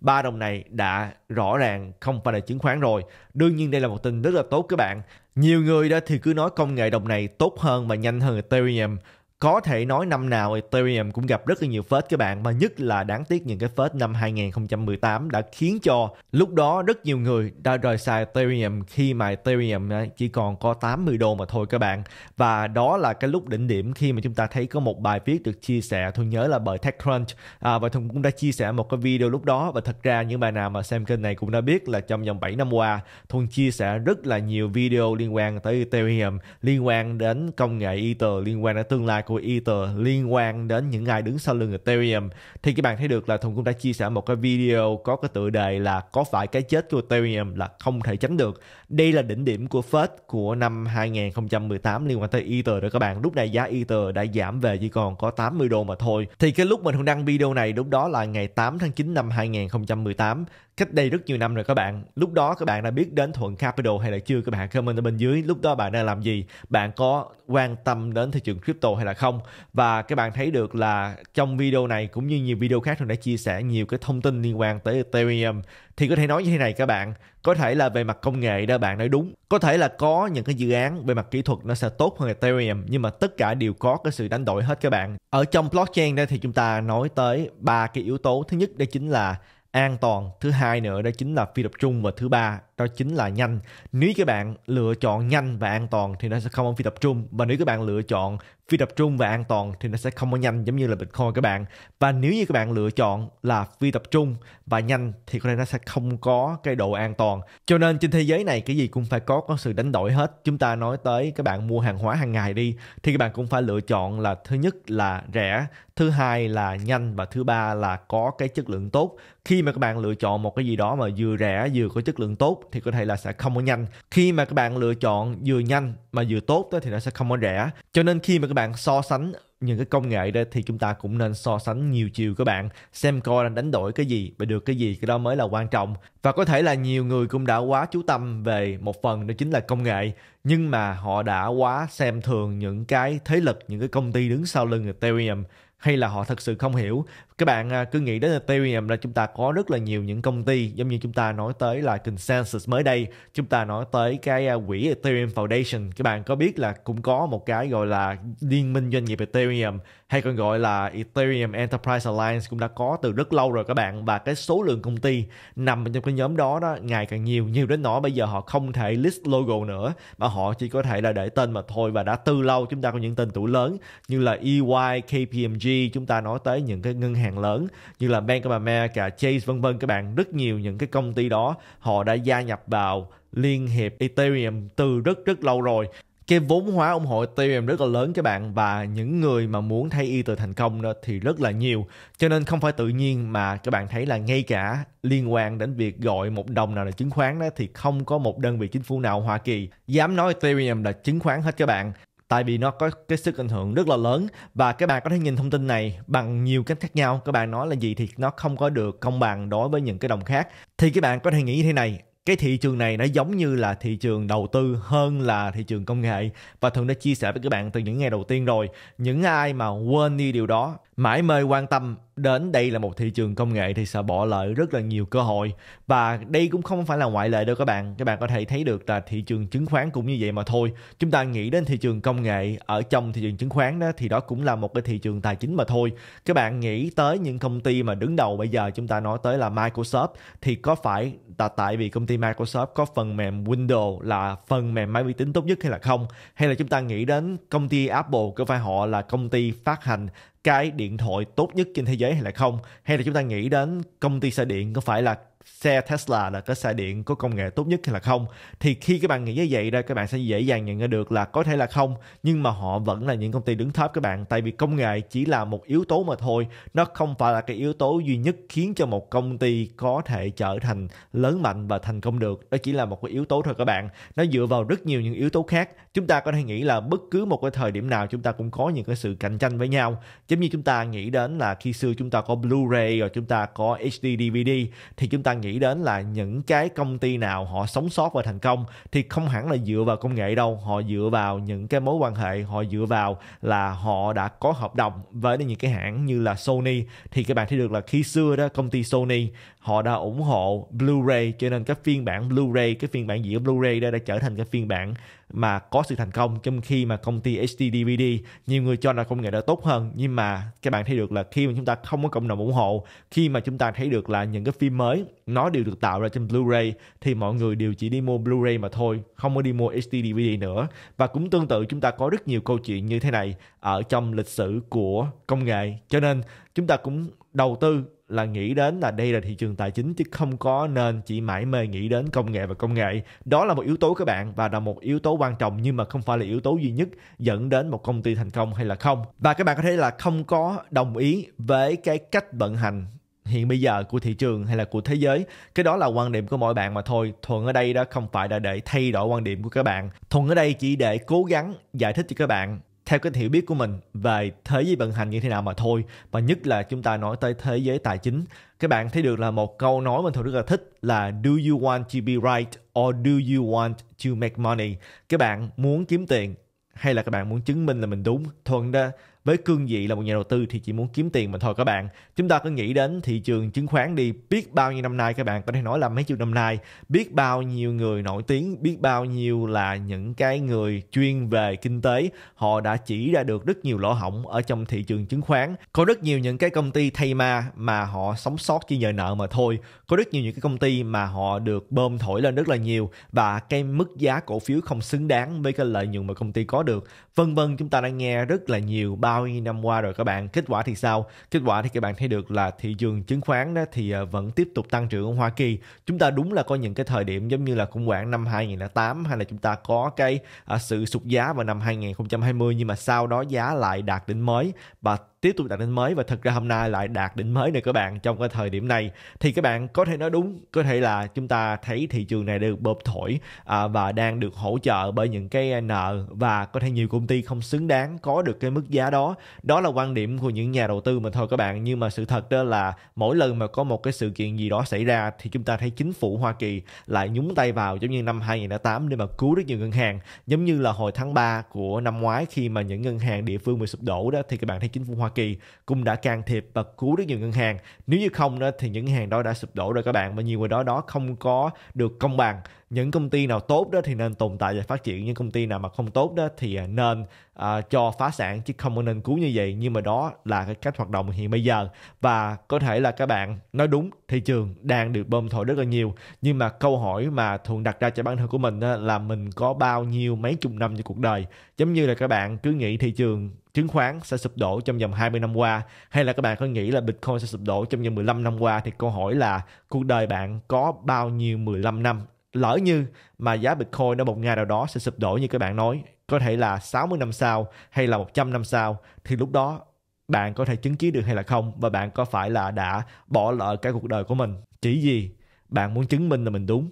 ba đồng này đã rõ ràng không phải là chứng khoán rồi đương nhiên đây là một tin rất là tốt các bạn nhiều người đó thì cứ nói công nghệ đồng này tốt hơn và nhanh hơn ethereum có thể nói năm nào Ethereum cũng gặp rất là nhiều phết các bạn mà nhất là đáng tiếc những cái phết năm 2018 đã khiến cho lúc đó rất nhiều người đã rời xa Ethereum khi mà Ethereum chỉ còn có 80 đô mà thôi các bạn và đó là cái lúc đỉnh điểm khi mà chúng ta thấy có một bài viết được chia sẻ tôi nhớ là bởi TechCrunch à, và Thùng cũng đã chia sẻ một cái video lúc đó và thật ra những bạn nào mà xem kênh này cũng đã biết là trong vòng 7 năm qua Thùng chia sẻ rất là nhiều video liên quan tới Ethereum liên quan đến công nghệ Ether liên quan đến tương lai của của Ether liên quan đến những ai đứng sau lưng Ethereum thì các bạn thấy được là Thùng cũng đã chia sẻ một cái video có cái tựa đề là có phải cái chết của Ethereum là không thể tránh được. Đây là đỉnh điểm của Fed của năm 2018 liên quan tới Ether đó các bạn. Lúc này giá Ether đã giảm về chỉ còn có 80 đô mà thôi. Thì cái lúc mình thùng đăng video này lúc đó là ngày 8 tháng 9 năm 2018 cách đây rất nhiều năm rồi các bạn lúc đó các bạn đã biết đến thuận capital hay là chưa các bạn comment ở bên dưới lúc đó bạn đang làm gì bạn có quan tâm đến thị trường crypto hay là không và các bạn thấy được là trong video này cũng như nhiều video khác tôi đã chia sẻ nhiều cái thông tin liên quan tới ethereum thì có thể nói như thế này các bạn có thể là về mặt công nghệ đó bạn nói đúng có thể là có những cái dự án về mặt kỹ thuật nó sẽ tốt hơn ethereum nhưng mà tất cả đều có cái sự đánh đổi hết các bạn ở trong blockchain đây thì chúng ta nói tới ba cái yếu tố thứ nhất đây chính là an toàn thứ hai nữa đó chính là phi tập trung và thứ ba đó chính là nhanh nếu các bạn lựa chọn nhanh và an toàn thì nó sẽ không ở phi tập trung và nếu các bạn lựa chọn phi tập trung và an toàn thì nó sẽ không có nhanh giống như là Bitcoin các bạn và nếu như các bạn lựa chọn là phi tập trung và nhanh thì có thể nó sẽ không có cái độ an toàn cho nên trên thế giới này cái gì cũng phải có có sự đánh đổi hết chúng ta nói tới các bạn mua hàng hóa hàng ngày đi thì các bạn cũng phải lựa chọn là thứ nhất là rẻ thứ hai là nhanh và thứ ba là có cái chất lượng tốt khi mà các bạn lựa chọn một cái gì đó mà vừa rẻ vừa có chất lượng tốt thì có thể là sẽ không có nhanh khi mà các bạn lựa chọn vừa nhanh mà vừa tốt đó, thì nó sẽ không có rẻ cho nên khi mà các bạn bạn so sánh những cái công nghệ đó thì chúng ta cũng nên so sánh nhiều chiều các bạn xem coi đang đánh đổi cái gì và được cái gì cái đó mới là quan trọng và có thể là nhiều người cũng đã quá chú tâm về một phần đó chính là công nghệ nhưng mà họ đã quá xem thường những cái thế lực những cái công ty đứng sau lưng Ethereum hay là họ thật sự không hiểu các bạn à, cứ nghĩ đến Ethereum là chúng ta có rất là nhiều những công ty giống như chúng ta nói tới là Consensus mới đây chúng ta nói tới cái à, quỹ Ethereum Foundation các bạn có biết là cũng có một cái gọi là liên minh doanh nghiệp Ethereum hay còn gọi là Ethereum Enterprise Alliance cũng đã có từ rất lâu rồi các bạn và cái số lượng công ty nằm trong cái nhóm đó đó ngày càng nhiều nhiều đến nỗi bây giờ họ không thể list logo nữa mà họ chỉ có thể là để tên mà thôi và đã từ lâu chúng ta có những tên tủ lớn như là EY, KPMG chúng ta nói tới những cái ngân hàng hàng lớn như là Bank of America, Chase vân vân các bạn rất nhiều những cái công ty đó họ đã gia nhập vào liên hiệp Ethereum từ rất rất lâu rồi cái vốn hóa ủng hộ Ethereum rất là lớn các bạn và những người mà muốn thay y từ thành công đó thì rất là nhiều cho nên không phải tự nhiên mà các bạn thấy là ngay cả liên quan đến việc gọi một đồng nào là chứng khoán đó thì không có một đơn vị chính phủ nào Hoa Kỳ dám nói Ethereum là chứng khoán hết các bạn tại vì nó có cái sức ảnh hưởng rất là lớn và các bạn có thể nhìn thông tin này bằng nhiều cách khác nhau các bạn nói là gì thì nó không có được công bằng đối với những cái đồng khác thì các bạn có thể nghĩ như thế này cái thị trường này nó giống như là thị trường đầu tư hơn là thị trường công nghệ và thường đã chia sẻ với các bạn từ những ngày đầu tiên rồi những ai mà quên đi điều đó mãi mê quan tâm đến đây là một thị trường công nghệ thì sẽ bỏ lỡ rất là nhiều cơ hội và đây cũng không phải là ngoại lệ đâu các bạn các bạn có thể thấy được là thị trường chứng khoán cũng như vậy mà thôi chúng ta nghĩ đến thị trường công nghệ ở trong thị trường chứng khoán đó thì đó cũng là một cái thị trường tài chính mà thôi các bạn nghĩ tới những công ty mà đứng đầu bây giờ chúng ta nói tới là Microsoft thì có phải là tại vì công ty Microsoft có phần mềm Windows là phần mềm máy vi tính tốt nhất hay là không hay là chúng ta nghĩ đến công ty Apple có phải họ là công ty phát hành cái điện thoại tốt nhất trên thế giới hay là không hay là chúng ta nghĩ đến công ty xe điện có phải là xe Tesla là cái xe điện có công nghệ tốt nhất hay là không thì khi các bạn nghĩ như vậy ra các bạn sẽ dễ dàng nhận ra được là có thể là không nhưng mà họ vẫn là những công ty đứng top các bạn tại vì công nghệ chỉ là một yếu tố mà thôi nó không phải là cái yếu tố duy nhất khiến cho một công ty có thể trở thành lớn mạnh và thành công được đó chỉ là một cái yếu tố thôi các bạn nó dựa vào rất nhiều những yếu tố khác chúng ta có thể nghĩ là bất cứ một cái thời điểm nào chúng ta cũng có những cái sự cạnh tranh với nhau giống như chúng ta nghĩ đến là khi xưa chúng ta có Blu-ray rồi chúng ta có HD DVD thì chúng ta ta nghĩ đến là những cái công ty nào họ sống sót và thành công thì không hẳn là dựa vào công nghệ đâu họ dựa vào những cái mối quan hệ họ dựa vào là họ đã có hợp đồng với những cái hãng như là Sony thì các bạn thấy được là khi xưa đó công ty Sony họ đã ủng hộ Blu-ray cho nên cái phiên bản Blu-ray cái phiên bản dĩa Blu-ray đó đã trở thành cái phiên bản mà có sự thành công trong khi mà công ty HD DVD nhiều người cho là công nghệ đã tốt hơn nhưng mà các bạn thấy được là khi mà chúng ta không có cộng đồng ủng hộ khi mà chúng ta thấy được là những cái phim mới nó đều được tạo ra trên Blu-ray thì mọi người đều chỉ đi mua Blu-ray mà thôi không có đi mua HD DVD nữa và cũng tương tự chúng ta có rất nhiều câu chuyện như thế này ở trong lịch sử của công nghệ cho nên chúng ta cũng đầu tư là nghĩ đến là đây là thị trường tài chính chứ không có nên chỉ mãi mê nghĩ đến công nghệ và công nghệ đó là một yếu tố các bạn và là một yếu tố quan trọng nhưng mà không phải là yếu tố duy nhất dẫn đến một công ty thành công hay là không và các bạn có thể là không có đồng ý với cái cách vận hành hiện bây giờ của thị trường hay là của thế giới cái đó là quan điểm của mỗi bạn mà thôi thuận ở đây đó không phải là để thay đổi quan điểm của các bạn thuận ở đây chỉ để cố gắng giải thích cho các bạn theo cái hiểu biết của mình về thế giới vận hành như thế nào mà thôi và nhất là chúng ta nói tới thế giới tài chính các bạn thấy được là một câu nói mình thường rất là thích là do you want to be right or do you want to make money các bạn muốn kiếm tiền hay là các bạn muốn chứng minh là mình đúng thuận đó với cương vị là một nhà đầu tư thì chỉ muốn kiếm tiền mà thôi các bạn chúng ta cứ nghĩ đến thị trường chứng khoán đi biết bao nhiêu năm nay các bạn có thể nói là mấy chục năm nay biết bao nhiêu người nổi tiếng biết bao nhiêu là những cái người chuyên về kinh tế họ đã chỉ ra được rất nhiều lỗ hổng ở trong thị trường chứng khoán có rất nhiều những cái công ty thay ma mà họ sống sót chỉ nhờ nợ mà thôi có rất nhiều những cái công ty mà họ được bơm thổi lên rất là nhiều và cái mức giá cổ phiếu không xứng đáng với cái lợi nhuận mà công ty có được vân vân chúng ta đã nghe rất là nhiều ba bao nhiêu năm qua rồi các bạn kết quả thì sao kết quả thì các bạn thấy được là thị trường chứng khoán đó thì ờ, vẫn tiếp tục tăng trưởng ở Hoa Kỳ chúng ta đúng là có những cái thời điểm giống như là khủng hoảng năm 2008 hay là chúng ta có cái ờ, sự sụt giá vào năm 2020 nhưng mà sau đó giá lại đạt đỉnh mới và tiếp tục đạt đỉnh mới và thật ra hôm nay lại đạt đỉnh mới này các bạn trong cái thời điểm này thì các bạn có thể nói đúng có thể là chúng ta thấy thị trường này được bơm thổi à, và đang được hỗ trợ bởi những cái nợ và có thể nhiều công ty không xứng đáng có được cái mức giá đó đó là quan điểm của những nhà đầu tư mà thôi các bạn nhưng mà sự thật đó là mỗi lần mà có một cái sự kiện gì đó xảy ra thì chúng ta thấy chính phủ Hoa Kỳ lại nhúng tay vào giống như năm 2008 để mà cứu rất nhiều ngân hàng giống như là hồi tháng 3 của năm ngoái khi mà những ngân hàng địa phương bị sụp đổ đó thì các bạn thấy chính phủ Hoa Kỳ cũng đã can thiệp và cứu rất nhiều ngân hàng nếu như không đó thì những ngân hàng đó đã sụp đổ rồi các bạn và nhiều người đó đó không có được công bằng những công ty nào tốt đó thì nên tồn tại và phát triển những công ty nào mà không tốt đó thì à, nên uh, cho phá sản chứ không nên cứu như vậy nhưng mà đó là cái cách hoạt động hiện bây giờ và có thể là các bạn nói đúng thị trường đang được bơm thổi rất là nhiều nhưng mà câu hỏi mà thường đặt ra cho bản thân của mình là mình có bao nhiêu mấy chục năm trong cuộc đời giống như là các bạn cứ nghĩ thị trường chứng khoán sẽ sụp đổ trong vòng 20 năm qua hay là các bạn có nghĩ là Bitcoin sẽ sụp đổ trong vòng 15 năm qua thì câu hỏi là cuộc đời bạn có bao nhiêu 15 năm lỡ như mà giá Bitcoin ở một ngày nào đó sẽ sụp đổ như các bạn nói, có thể là 60 năm sau hay là 100 năm sau thì lúc đó bạn có thể chứng kiến được hay là không và bạn có phải là đã bỏ lỡ cả cuộc đời của mình chỉ vì bạn muốn chứng minh là mình đúng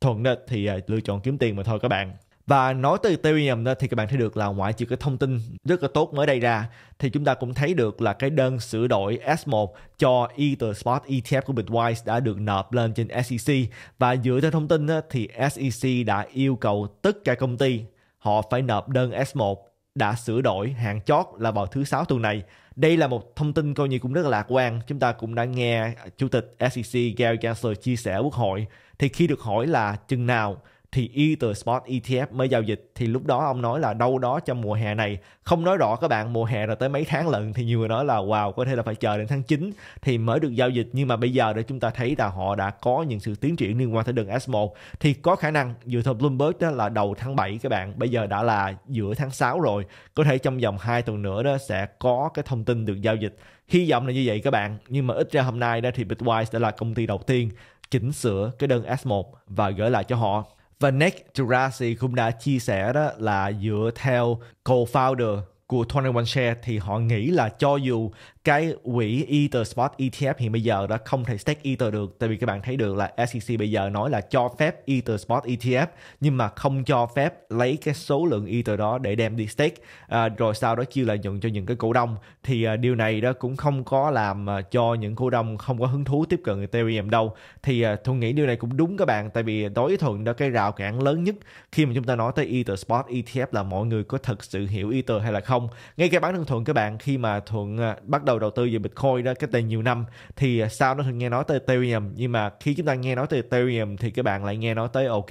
thuận thì à, lựa chọn kiếm tiền mà thôi các bạn và nói từ Ethereum đó, thì các bạn thấy được là ngoại trừ cái thông tin rất là tốt mới đây ra thì chúng ta cũng thấy được là cái đơn sửa đổi S1 cho Ether Spot ETF của Bitwise đã được nộp lên trên SEC và dựa theo thông tin đó, thì SEC đã yêu cầu tất cả công ty họ phải nộp đơn S1 đã sửa đổi hạn chót là vào thứ sáu tuần này. Đây là một thông tin coi như cũng rất là lạc quan. Chúng ta cũng đã nghe Chủ tịch SEC Gary Gensler chia sẻ quốc hội. Thì khi được hỏi là chừng nào thì Ether Spot ETF mới giao dịch thì lúc đó ông nói là đâu đó trong mùa hè này không nói rõ các bạn mùa hè rồi tới mấy tháng lận thì nhiều người nói là wow có thể là phải chờ đến tháng 9 thì mới được giao dịch nhưng mà bây giờ để chúng ta thấy là họ đã có những sự tiến triển liên quan tới đường S1 thì có khả năng dựa theo Bloomberg đó là đầu tháng 7 các bạn bây giờ đã là giữa tháng 6 rồi có thể trong vòng 2 tuần nữa đó sẽ có cái thông tin được giao dịch hy vọng là như vậy các bạn nhưng mà ít ra hôm nay đó thì Bitwise đã là công ty đầu tiên chỉnh sửa cái đơn S1 và gửi lại cho họ và Nick Durasi cũng đã chia sẻ đó là dựa theo co-founder của 21 Share thì họ nghĩ là cho dù cái quỹ Ether Spot ETF hiện bây giờ đó không thể stake Ether được tại vì các bạn thấy được là SEC bây giờ nói là cho phép Ether Spot ETF nhưng mà không cho phép lấy cái số lượng Ether đó để đem đi stake à, rồi sau đó chia lợi nhuận cho những cái cổ đông thì à, điều này đó cũng không có làm à, cho những cổ đông không có hứng thú tiếp cận Ethereum đâu thì à, tôi nghĩ điều này cũng đúng các bạn tại vì đối thuận đó cái rào cản lớn nhất khi mà chúng ta nói tới Ether Spot ETF là mọi người có thật sự hiểu Ether hay là không ngay cái bán thân thuận các bạn khi mà thuận à, bắt đầu đầu đầu tư về Bitcoin đó cái đây nhiều năm thì à, sau nó thường nghe nói tới Ethereum nhưng mà khi chúng ta nghe nói tới Ethereum thì các bạn lại nghe nói tới ok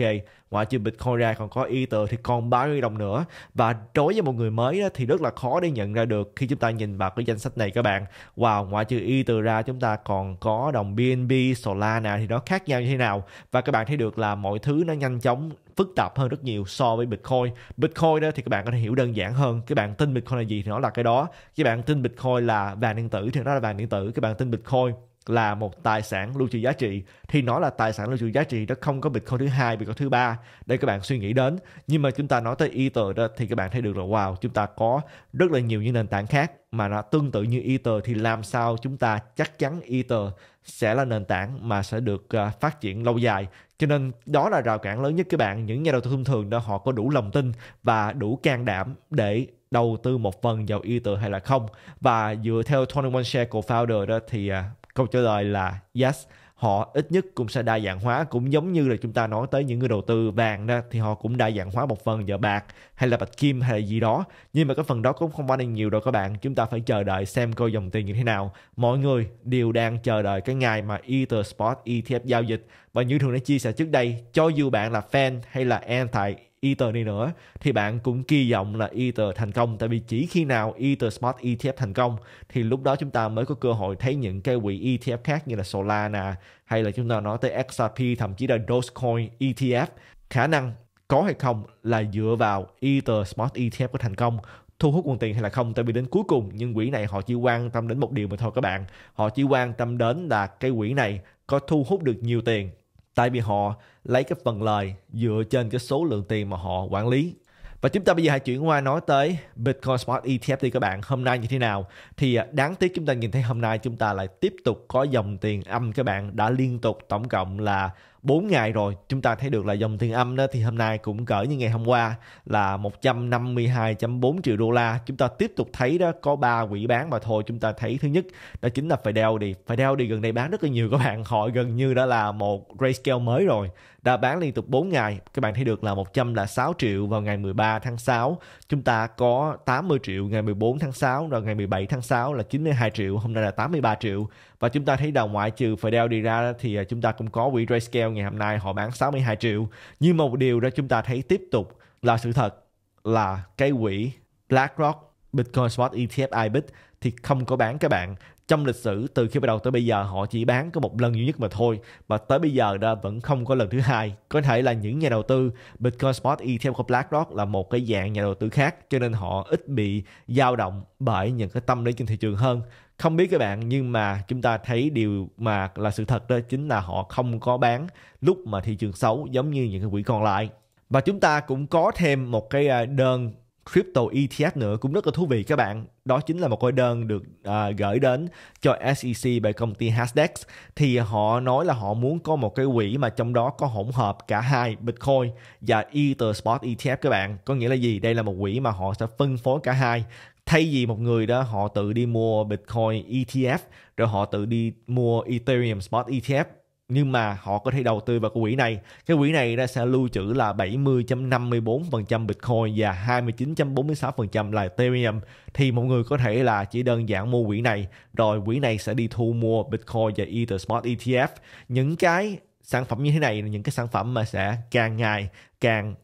ngoại trừ Bitcoin ra còn có Ether thì còn bao nhiêu đồng nữa và đối với một người mới đó, thì rất là khó để nhận ra được khi chúng ta nhìn vào cái danh sách này các bạn wow ngoại trừ Ether ra chúng ta còn có đồng BNB Solana thì nó khác nhau như thế nào và các bạn thấy được là mọi thứ nó nhanh chóng phức tạp hơn rất nhiều so với Bitcoin. Bitcoin đó thì các bạn có thể hiểu đơn giản hơn. Các bạn tin Bitcoin là gì thì nó là cái đó. Các bạn tin Bitcoin là vàng điện tử thì nó là vàng điện tử. Các bạn tin Bitcoin là một tài sản lưu trữ giá trị thì nó là tài sản lưu trữ giá trị đó không có bitcoin thứ hai bitcoin thứ ba đây các bạn suy nghĩ đến nhưng mà chúng ta nói tới ether đó thì các bạn thấy được là wow chúng ta có rất là nhiều những nền tảng khác mà nó tương tự như ether thì làm sao chúng ta chắc chắn ether sẽ là nền tảng mà sẽ được ờ, phát triển lâu dài cho nên đó là rào cản lớn nhất các bạn những nhà đầu tư thông thường đó họ có đủ lòng tin và đủ can đảm để đầu tư một phần vào y tự hay là không và dựa theo 21 share co founder đó thì ờ, câu trả lời là yes họ ít nhất cũng sẽ đa dạng hóa cũng giống như là chúng ta nói tới những người đầu tư vàng đó thì họ cũng đa dạng hóa một phần giờ bạc hay là bạch kim hay là gì đó nhưng mà cái phần đó cũng không quan trọng nhiều đâu các bạn chúng ta phải chờ đợi xem coi dòng tiền như thế nào mọi người đều đang chờ đợi cái ngày mà Ether Spot ETF giao dịch và như thường đã chia sẻ trước đây cho dù bạn là fan hay là anti Ether đi nữa thì bạn cũng kỳ vọng là Ether thành công tại vì chỉ khi nào Ether Smart ETF thành công thì lúc đó chúng ta mới có cơ hội thấy những cái quỹ ETF khác như là Solana hay là chúng ta nói tới XRP thậm chí là Dogecoin ETF khả năng có hay không là dựa vào Ether Smart ETF có thành công thu hút nguồn tiền hay là không tại vì đến cuối cùng những quỹ này họ chỉ quan tâm đến một điều mà thôi các bạn họ chỉ quan tâm đến là cái quỹ này có thu hút được nhiều tiền tại vì họ lấy cái phần lời dựa trên cái số lượng tiền mà họ quản lý và chúng ta bây giờ hãy chuyển qua nói tới Bitcoin Spot ETF đi các bạn. Hôm nay như thế nào? Thì à, đáng tiếc chúng ta nhìn thấy hôm nay chúng ta lại tiếp tục có dòng tiền âm các bạn đã liên tục tổng cộng là 4 ngày rồi chúng ta thấy được là dòng tiền âm đó thì hôm nay cũng cỡ như ngày hôm qua là 152.4 triệu đô la chúng ta tiếp tục thấy đó có ba quỹ bán mà thôi chúng ta thấy thứ nhất đó chính là Fidelity Fidelity gần đây bán rất là nhiều các bạn họ gần như đó là một grayscale mới rồi đã bán liên tục 4 ngày các bạn thấy được là 106 triệu vào ngày 13 tháng 6 chúng ta có 80 triệu ngày 14 tháng 6 rồi ngày 17 tháng 6 là 92 triệu hôm nay là 83 triệu và chúng ta thấy đầu ngoại trừ Fidelity ra thì à, chúng ta cũng có quỹ grayscale theo ngày hôm nay họ bán 62 triệu. Nhưng một điều đó chúng ta thấy tiếp tục là sự thật là cái quỹ BlackRock Bitcoin Spot ETF IBIT thì không có bán các bạn trong lịch sử từ khi bắt đầu tới bây giờ họ chỉ bán có một lần duy nhất mà thôi và tới bây giờ đã vẫn không có lần thứ hai có thể là những nhà đầu tư Bitcoin Spot Ethereum của BlackRock là một cái dạng nhà đầu tư khác cho nên họ ít bị dao động bởi những cái tâm lý trên thị trường hơn không biết các bạn nhưng mà chúng ta thấy điều mà là sự thật đó chính là họ không có bán lúc mà thị trường xấu giống như những cái quỹ còn lại và chúng ta cũng có thêm một cái à, đơn crypto ETF nữa cũng rất là thú vị các bạn. Đó chính là một hội đơn được à, gửi đến cho SEC bởi công ty Hasdex thì họ nói là họ muốn có một cái quỹ mà trong đó có hỗn hợp cả hai Bitcoin và Ether Spot ETF các bạn. Có nghĩa là gì? Đây là một quỹ mà họ sẽ phân phối cả hai thay vì một người đó họ tự đi mua Bitcoin ETF rồi họ tự đi mua Ethereum Spot ETF nhưng mà họ có thể đầu tư vào quỹ này cái quỹ này nó sẽ lưu trữ là 70.54% Bitcoin và 29.46% là Ethereum thì mọi người có thể là chỉ đơn giản mua quỹ này rồi quỹ này sẽ đi thu mua Bitcoin và Ether ETF những cái sản phẩm như thế này là những cái sản phẩm mà sẽ càng ngày càng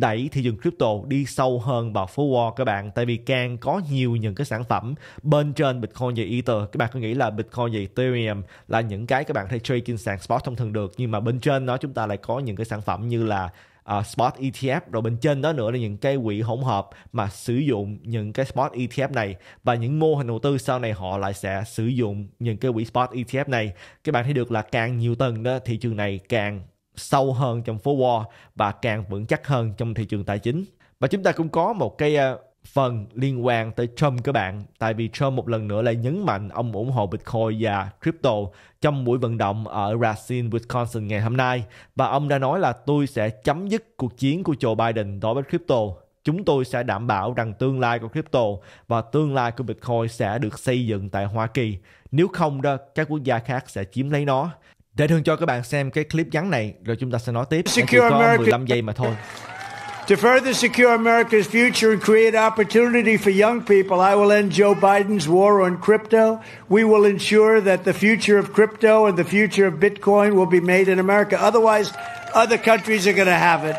đẩy thị trường crypto đi sâu hơn vào phố Wall các bạn tại vì càng có nhiều những cái sản phẩm bên trên Bitcoin và Ether các bạn có nghĩ là Bitcoin và Ethereum là những cái các bạn thấy trade trên sàn spot thông thường được nhưng mà bên trên nó chúng ta lại có những cái sản phẩm như là uh, spot ETF rồi bên trên đó nữa là những cái quỹ hỗn hợp mà sử dụng những cái spot ETF này và những mô hình đầu tư sau này họ lại sẽ sử dụng những cái quỹ spot ETF này các bạn thấy được là càng nhiều tầng đó thị trường này càng sâu hơn trong phố Wall và càng vững chắc hơn trong thị trường tài chính. Và chúng ta cũng có một cái ờ, phần liên quan tới Trump các bạn tại vì Trump một lần nữa lại nhấn mạnh ông ủng hộ Bitcoin và crypto trong buổi vận động ở Racine, Wisconsin ngày hôm nay và ông đã nói là tôi sẽ chấm dứt cuộc chiến của Joe Biden đối với crypto chúng tôi sẽ đảm bảo rằng tương lai của crypto và tương lai của Bitcoin sẽ được xây dựng tại Hoa Kỳ nếu không đó các quốc gia khác sẽ chiếm lấy nó để thương cho các bạn xem cái clip ngắn này rồi chúng ta sẽ nói tiếp. Secure chỉ có America. 15 giây mà thôi. To further secure America's future and create opportunity for young people, I will end Joe Biden's war on crypto. We will ensure that the future of crypto and the future of Bitcoin will be made in America. Otherwise, other countries are going to have it.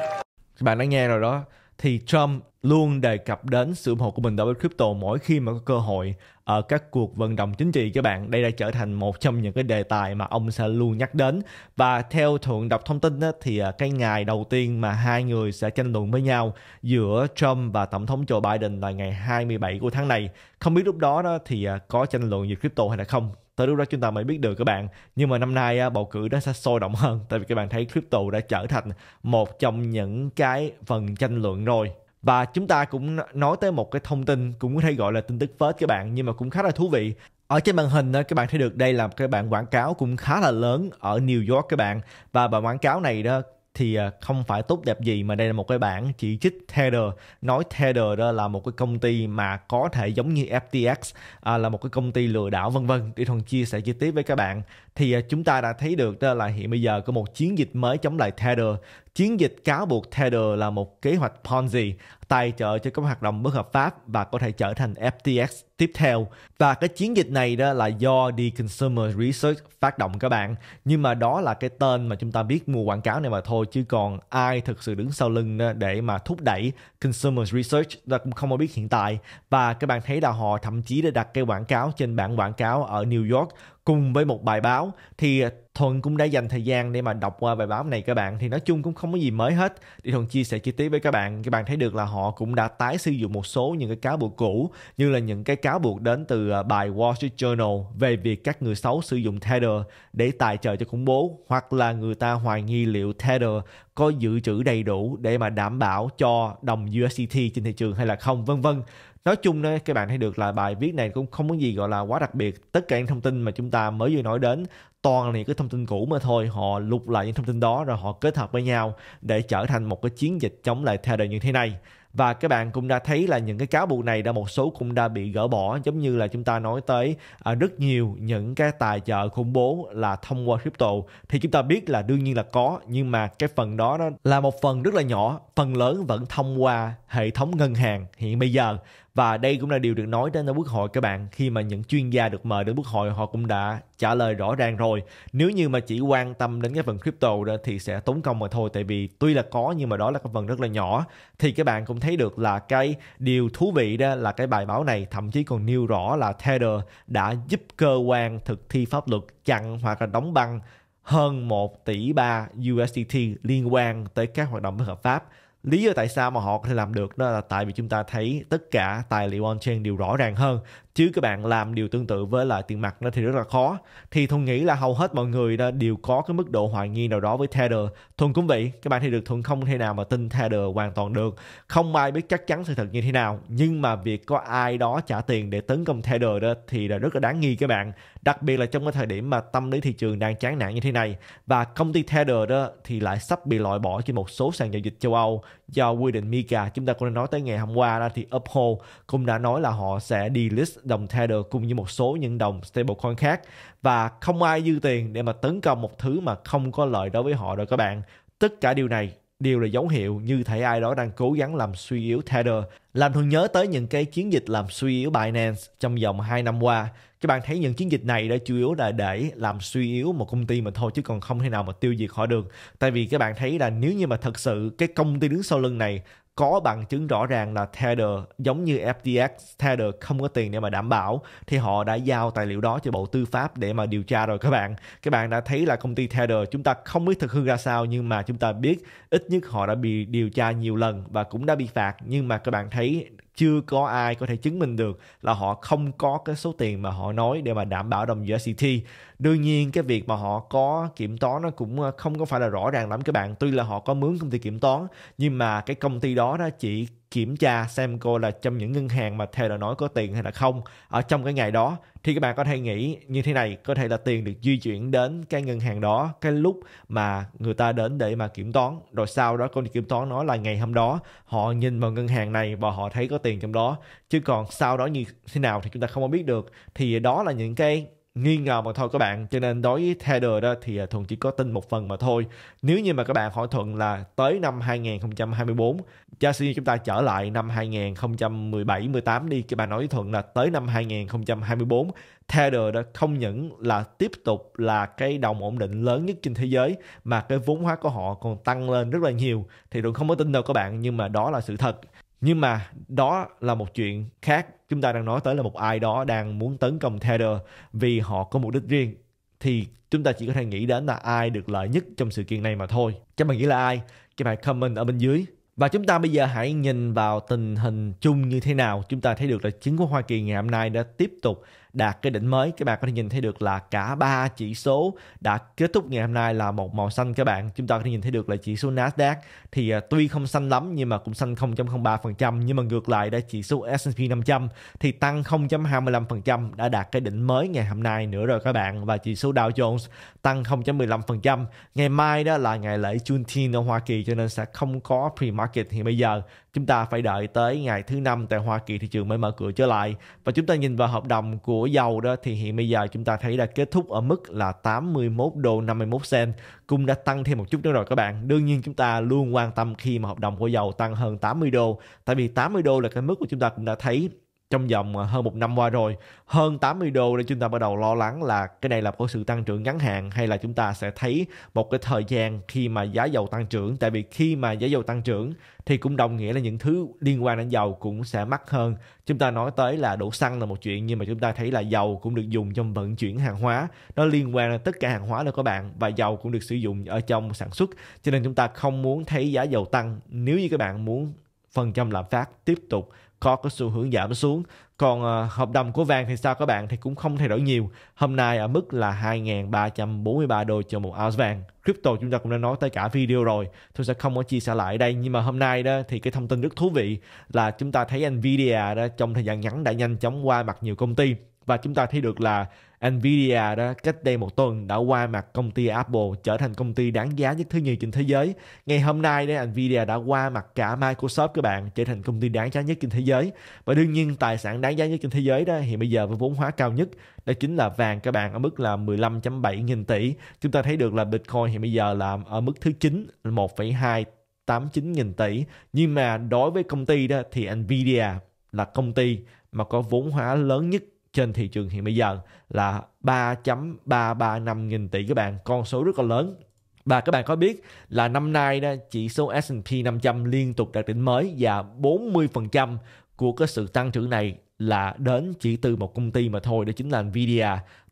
Các bạn đã nghe rồi đó. Thì Trump luôn đề cập đến sự ủng hộ của mình đối với crypto mỗi khi mà có cơ hội ở các cuộc vận động chính trị các bạn đây đã trở thành một trong những cái đề tài mà ông sẽ luôn nhắc đến và theo thuận đọc thông tin á, thì à, cái ngày đầu tiên mà hai người sẽ tranh luận với nhau giữa Trump và tổng thống Joe Biden là ngày 27 của tháng này không biết lúc đó, đó thì à, có tranh luận về crypto hay là không tới lúc đó chúng ta mới biết được các bạn nhưng mà năm nay bầu cử đó sẽ sôi động hơn tại vì các bạn thấy crypto đã trở thành một trong những cái phần tranh luận rồi và chúng ta cũng nói tới một cái thông tin cũng có thể gọi là tin tức phết các bạn nhưng mà cũng khá là thú vị ở trên màn hình các bạn thấy được đây là một cái bản quảng cáo cũng khá là lớn ở New York các bạn và bản quảng cáo này đó thì à, không phải tốt đẹp gì mà đây là một cái bản chỉ trích Tether nói Tether đó là một cái công ty mà có thể giống như FTX à, là một cái công ty lừa đảo vân vân để thằng chia sẻ chi tiết với các bạn thì à, chúng ta đã thấy được đó là hiện bây giờ có một chiến dịch mới chống lại Tether. Chiến dịch cáo buộc Tether là một kế hoạch Ponzi tài trợ cho các hoạt động bất hợp pháp và có thể trở thành FTX tiếp theo. Và cái chiến dịch này đó là do The Consumer Research phát động các bạn. Nhưng mà đó là cái tên mà chúng ta biết mua quảng cáo này mà thôi chứ còn ai thực sự đứng sau lưng để mà thúc đẩy Consumer Research ta cũng không có biết hiện tại. Và các bạn thấy là họ thậm chí đã đặt cái quảng cáo trên bảng quảng cáo ở New York cùng với một bài báo thì à, Thuận cũng đã dành thời gian để mà đọc qua bài báo này các bạn thì nói chung cũng không có gì mới hết thì Thuận chia sẻ chi tiết với các bạn các bạn thấy được là họ cũng đã tái sử dụng một số những cái cáo buộc cũ như là những cái cáo buộc đến từ à, bài Wall Street Journal về việc các người xấu sử dụng Tether để tài trợ cho khủng bố hoặc là người ta hoài nghi liệu Tether có dự trữ đầy đủ để mà đảm bảo cho đồng USDT trên thị trường hay là không vân vân nói chung đó, các bạn thấy được là bài viết này cũng không có gì gọi là quá đặc biệt tất cả những thông tin mà chúng ta mới vừa nói đến toàn là những cái thông tin cũ mà thôi họ lục lại những thông tin đó rồi họ kết hợp với nhau để trở thành một cái chiến dịch chống lại theo đời như thế này và các bạn cũng đã thấy là những cái cáo buộc này đã một số cũng đã bị gỡ bỏ giống như là chúng ta nói tới à, rất nhiều những cái tài trợ khủng bố là thông qua crypto thì chúng ta biết là đương nhiên là có nhưng mà cái phần đó là một phần rất là nhỏ phần lớn vẫn thông qua hệ thống ngân hàng hiện bây giờ và đây cũng là điều được nói đến ở quốc hội các bạn khi mà những chuyên gia được mời đến quốc hội họ cũng đã trả lời rõ ràng rồi nếu như mà chỉ quan tâm đến cái phần crypto đó thì sẽ tốn công mà thôi tại vì tuy là có nhưng mà đó là cái phần rất là nhỏ thì các bạn cũng thấy được là cái điều thú vị đó là cái bài báo này thậm chí còn nêu rõ là Tether đã giúp cơ quan thực thi pháp luật chặn hoặc là đóng băng hơn 1 tỷ 3 USDT liên quan tới các hoạt động bất hợp pháp lý do tại sao mà họ có thể làm được đó là tại vì chúng ta thấy tất cả tài liệu on-chain đều rõ ràng hơn chứ các bạn làm điều tương tự với lại tiền mặt nó thì rất là khó thì thuần nghĩ là hầu hết mọi người đó đều có cái mức độ hoài nghi nào đó với Tether thuần cũng vậy các bạn thì được thuần không thể nào mà tin Tether hoàn toàn được không ai biết chắc chắn sự thật như thế nào nhưng mà việc có ai đó trả tiền để tấn công Tether đó thì là rất là đáng nghi các bạn đặc biệt là trong cái thời điểm mà tâm lý thị trường đang chán nản như thế này và công ty Tether đó thì lại sắp bị loại bỏ trên một số sàn giao dịch châu Âu do quy định MiCA chúng ta cũng đã nói tới ngày hôm qua đó thì Uphold cũng đã nói là họ sẽ delist đồng Tether cùng như một số những đồng stablecoin khác và không ai dư tiền để mà tấn công một thứ mà không có lợi đối với họ rồi các bạn. Tất cả điều này đều là dấu hiệu như thể ai đó đang cố gắng làm suy yếu Tether. Làm thường nhớ tới những cái chiến dịch làm suy yếu Binance trong vòng 2 năm qua. Các bạn thấy những chiến dịch này đã chủ yếu là để làm suy yếu một công ty mà thôi chứ còn không thể nào mà tiêu diệt họ được. Tại vì các bạn thấy là nếu như mà thật sự cái công ty đứng sau lưng này có bằng chứng rõ ràng là Tether giống như FTX, Tether không có tiền để mà đảm bảo thì họ đã giao tài liệu đó cho Bộ Tư pháp để mà điều tra rồi các bạn. Các bạn đã thấy là công ty Tether chúng ta không biết thực hư ra sao nhưng mà chúng ta biết ít nhất họ đã bị điều tra nhiều lần và cũng đã bị phạt nhưng mà các bạn thấy chưa có ai có thể chứng minh được là họ không có cái số tiền mà họ nói để mà đảm bảo đồng USDT. Đương nhiên cái việc mà họ có kiểm toán nó cũng ờ, không có phải là rõ ràng lắm các bạn. Tuy là họ có mướn công ty kiểm toán nhưng mà cái công ty đó đó chỉ kiểm tra xem cô là trong những ngân hàng mà theo đã nói có tiền hay là không ở trong cái ngày đó thì các bạn có thể nghĩ như thế này có thể là tiền được di chuyển đến cái ngân hàng đó cái lúc mà người ta đến để mà kiểm toán rồi sau đó công ty kiểm toán nói là ngày hôm đó họ nhìn vào ngân hàng này và họ thấy có tiền trong đó chứ còn sau đó như thế nào thì chúng ta không có biết được thì đó là những cái nghi ngờ mà thôi các bạn cho nên đối với tether đó thì à, thuận chỉ có tin một phần mà thôi nếu như mà các bạn hỏi thuận là tới năm 2024 cho xin chúng ta trở lại năm 2017 18 đi các bạn nói với thuận là tới năm 2024 Tether đó không những là tiếp tục là cái đồng ổn định lớn nhất trên thế giới mà cái vốn hóa của họ còn tăng lên rất là nhiều thì Thuận không có tin đâu các bạn nhưng mà đó là sự thật nhưng mà đó là một chuyện khác chúng ta đang nói tới là một ai đó đang muốn tấn công Tether vì họ có mục đích riêng thì chúng ta chỉ có thể nghĩ đến là ai được lợi nhất trong sự kiện này mà thôi. Các bạn nghĩ là ai? Các bạn comment ở bên dưới. Và chúng ta bây giờ hãy nhìn vào tình hình chung như thế nào. Chúng ta thấy được là chứng của Hoa Kỳ ngày hôm nay đã tiếp tục đạt cái đỉnh mới các bạn có thể nhìn thấy được là cả ba chỉ số đã kết thúc ngày hôm nay là một màu xanh các bạn chúng ta có thể nhìn thấy được là chỉ số Nasdaq thì à, tuy không xanh lắm nhưng mà cũng xanh 0.03% nhưng mà ngược lại đã chỉ số S&P 500 thì tăng 0.25% đã đạt cái đỉnh mới ngày hôm nay nữa rồi các bạn và chỉ số Dow Jones tăng 0.15% ngày mai đó là ngày lễ Juneteenth ở Hoa Kỳ cho nên sẽ không có pre-market hiện bây giờ Chúng ta phải đợi tới ngày thứ năm tại Hoa Kỳ thị trường mới mở cửa trở lại. Và chúng ta nhìn vào hợp đồng của dầu đó thì hiện bây giờ chúng ta thấy đã kết thúc ở mức là 81 đô 51 cent. Cũng đã tăng thêm một chút nữa rồi các bạn. Đương nhiên chúng ta luôn quan tâm khi mà hợp đồng của dầu tăng hơn 80 đô. Tại vì 80 đô là cái mức của chúng ta cũng đã thấy trong vòng à, hơn một năm qua rồi hơn 80 đô để chúng ta bắt đầu lo lắng là cái này là có sự tăng trưởng ngắn hạn hay là chúng ta sẽ thấy một cái thời gian khi mà giá dầu tăng trưởng tại vì khi mà giá dầu tăng trưởng thì cũng đồng nghĩa là những thứ liên quan đến dầu cũng sẽ mắc hơn chúng ta nói tới là đổ xăng là một chuyện nhưng mà chúng ta thấy là dầu cũng được dùng trong vận chuyển hàng hóa nó liên quan đến tất cả hàng hóa đó các bạn và dầu cũng được sử dụng ở trong sản xuất cho nên chúng ta không muốn thấy giá dầu tăng nếu như các bạn muốn phần trăm lạm phát tiếp tục có có xu hướng giảm xuống. Còn uh, hợp đồng của vàng thì sao các bạn thì cũng không thay đổi nhiều. Hôm nay ở mức là 2.343 đô cho một ounce vàng. Crypto chúng ta cũng đã nói tới cả video rồi. Tôi sẽ không có chia sẻ lại đây. Nhưng mà hôm nay đó thì cái thông tin rất thú vị là chúng ta thấy Nvidia đó trong thời gian ngắn đã nhanh chóng qua mặt nhiều công ty và chúng ta thấy được là Nvidia đó cách đây một tuần đã qua mặt công ty Apple trở thành công ty đáng giá nhất thứ nhì trên thế giới. Ngày hôm nay đó Nvidia đã qua mặt cả Microsoft các bạn trở thành công ty đáng giá nhất trên thế giới. Và đương nhiên tài sản đáng giá nhất trên thế giới đó hiện bây giờ với vốn hóa cao nhất đó chính là vàng các bạn ở mức là 15.7 nghìn tỷ. Chúng ta thấy được là Bitcoin hiện bây giờ là ở mức thứ 9 1,2 89 nghìn tỷ nhưng mà đối với công ty đó thì Nvidia là công ty mà có vốn hóa lớn nhất trên thị trường hiện bây giờ là 3.335 nghìn tỷ các bạn, con số rất là lớn. Và các bạn có biết là năm nay đó, chỉ số S&P 500 liên tục đạt đỉnh mới và 40% của cái sự tăng trưởng này là đến chỉ từ một công ty mà thôi, đó chính là Nvidia.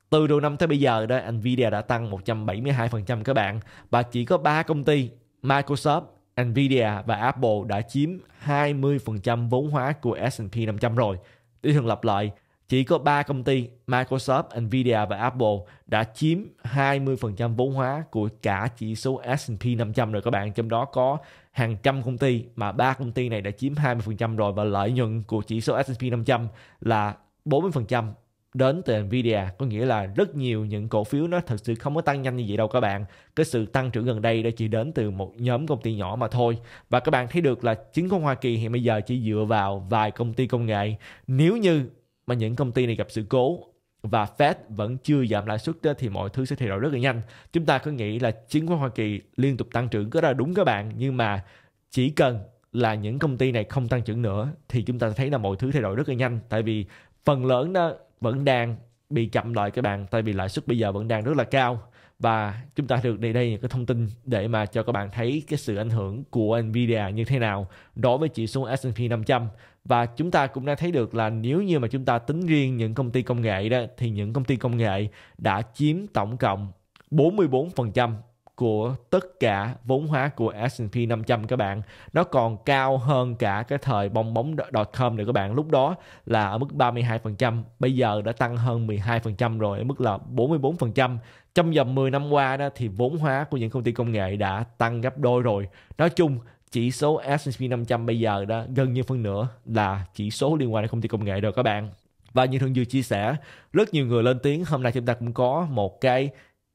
Từ đầu năm tới bây giờ đó, Nvidia đã tăng 172% các bạn và chỉ có 3 công ty Microsoft, Nvidia và Apple đã chiếm 20% vốn hóa của S&P 500 rồi. Để thường lặp lại, chỉ có 3 công ty Microsoft, Nvidia và Apple đã chiếm 20% vốn hóa của cả chỉ số S&P 500 rồi các bạn. Trong đó có hàng trăm công ty mà ba công ty này đã chiếm 20% rồi và lợi nhuận của chỉ số S&P 500 là 40% đến từ Nvidia có nghĩa là rất nhiều những cổ phiếu nó thật sự không có tăng nhanh như vậy đâu các bạn cái sự tăng trưởng gần đây đã chỉ đến từ một nhóm công ty nhỏ mà thôi và các bạn thấy được là chính khoán Hoa Kỳ hiện bây giờ chỉ dựa vào vài công ty công nghệ nếu như mà những công ty này gặp sự cố và Fed vẫn chưa giảm lãi suất thì mọi thứ sẽ thay đổi rất là nhanh. Chúng ta cứ nghĩ là chứng khoán Hoa Kỳ liên tục tăng trưởng rất là đúng các bạn nhưng mà chỉ cần là những công ty này không tăng trưởng nữa thì chúng ta thấy là mọi thứ thay đổi rất là nhanh tại vì phần lớn nó vẫn đang bị chậm lại các bạn tại vì lãi suất bây giờ vẫn đang rất là cao và chúng ta được đây đây những cái thông tin để mà cho các bạn thấy cái sự ảnh hưởng của Nvidia như thế nào đối với chỉ số S&P 500 và chúng ta cũng đang thấy được là nếu như mà chúng ta tính riêng những công ty công nghệ đó thì những công ty công nghệ đã chiếm tổng cộng 44% của tất cả vốn hóa của S&P 500 các bạn. Nó còn cao hơn cả cái thời bong bóng dot .com này các bạn. Lúc đó là ở mức 32%, bây giờ đã tăng hơn 12% rồi, ở mức là 44%. Trong vòng 10 năm qua đó thì vốn hóa của những công ty công nghệ đã tăng gấp đôi rồi. Nói chung chỉ số S&P 500 bây giờ đó gần như phân nửa là chỉ số liên quan đến công ty công nghệ rồi các bạn. Và như thường Dư chia sẻ, rất nhiều người lên tiếng hôm nay chúng ta cũng có một cái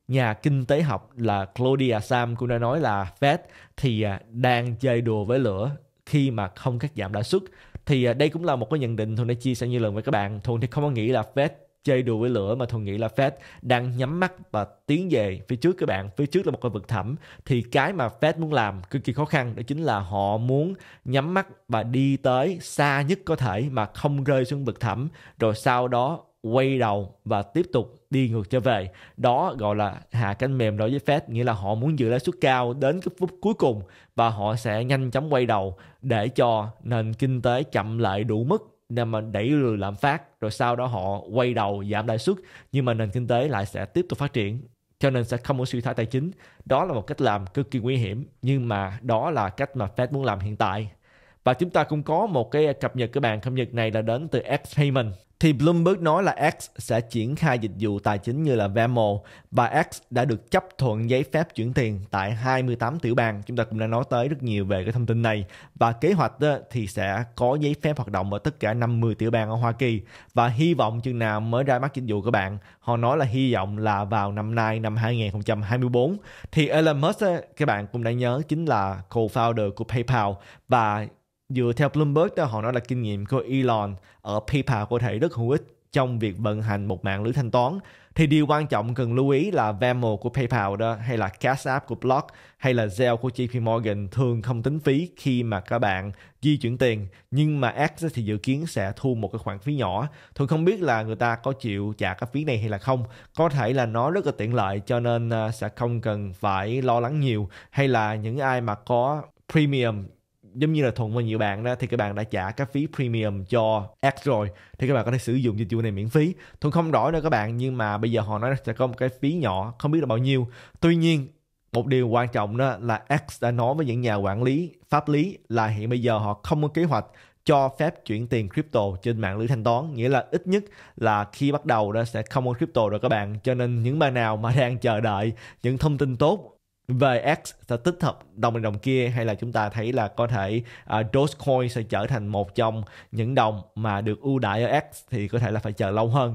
nhà kinh tế học là Claudia Sam cũng đã nói là Fed thì à, đang chơi đùa với lửa khi mà không cắt giảm lãi suất thì à, đây cũng là một cái nhận định Thuận đã chia sẻ nhiều lần với các bạn thường thì không có nghĩ là Fed chơi đùa với lửa mà thuần nghĩ là Fed đang nhắm mắt và tiến về phía trước các bạn phía trước là một cái vực thẳm thì cái mà Fed muốn làm cực kỳ khó khăn đó chính là họ muốn nhắm mắt và đi tới xa nhất có thể mà không rơi xuống vực thẳm rồi sau đó quay đầu và tiếp tục đi ngược trở về đó gọi là hạ cánh mềm đối với Fed nghĩa là họ muốn giữ lãi suất cao đến cái phút cuối cùng và họ sẽ nhanh chóng quay đầu để cho nền kinh tế chậm lại đủ mức nên mà đẩy lùi lạm phát rồi sau đó họ quay đầu giảm lãi suất nhưng mà nền kinh tế lại sẽ tiếp tục phát triển cho nên sẽ không có suy thoái tài chính đó là một cách làm cực kỳ nguy hiểm nhưng mà đó là cách mà Fed muốn làm hiện tại và chúng ta cũng có một cái cập nhật các bạn cập nhật này là đến từ X Payment thì Bloomberg nói là X sẽ triển khai dịch vụ tài chính như là Venmo và X đã được chấp thuận giấy phép chuyển tiền tại 28 tiểu bang. Chúng ta cũng đã nói tới rất nhiều về cái thông tin này và kế hoạch thì sẽ có giấy phép hoạt động ở tất cả 50 tiểu bang ở Hoa Kỳ và hy vọng chừng nào mới ra mắt dịch vụ các bạn. Họ nói là hy vọng là vào năm nay năm 2024 thì Elon Musk các bạn cũng đã nhớ chính là co-founder của PayPal và dựa theo Bloomberg đó họ nói là kinh nghiệm của Elon ở PayPal có thể rất hữu ích trong việc vận hành một mạng lưới thanh toán thì điều quan trọng cần lưu ý là Venmo của PayPal đó hay là Cash App của Block hay là Zelle của JP Morgan thường không tính phí khi mà các bạn di chuyển tiền nhưng mà X thì dự kiến sẽ thu một cái khoản phí nhỏ tôi không biết là người ta có chịu trả cái phí này hay là không có thể là nó rất là tiện lợi cho nên ờ, sẽ không cần phải lo lắng nhiều hay là những ai mà có premium giống như là thuận và nhiều bạn đó thì các bạn đã trả cái phí premium cho X rồi thì các bạn có thể sử dụng dịch vụ này miễn phí thuận không đổi nữa các bạn nhưng mà bây giờ họ nói sẽ có một cái phí nhỏ không biết là bao nhiêu tuy nhiên một điều quan trọng đó là X đã nói với những nhà quản lý pháp lý là hiện bây giờ họ không có kế hoạch cho phép chuyển tiền crypto trên mạng lưới thanh toán nghĩa là ít nhất là khi bắt đầu nó sẽ không có crypto rồi các bạn cho nên những bạn nào mà đang chờ đợi những thông tin tốt VX sẽ tích hợp đồng này đồng kia hay là chúng ta thấy là có thể uh, Dogecoin sẽ trở thành một trong những đồng mà được ưu đãi ở X thì có thể là phải chờ lâu hơn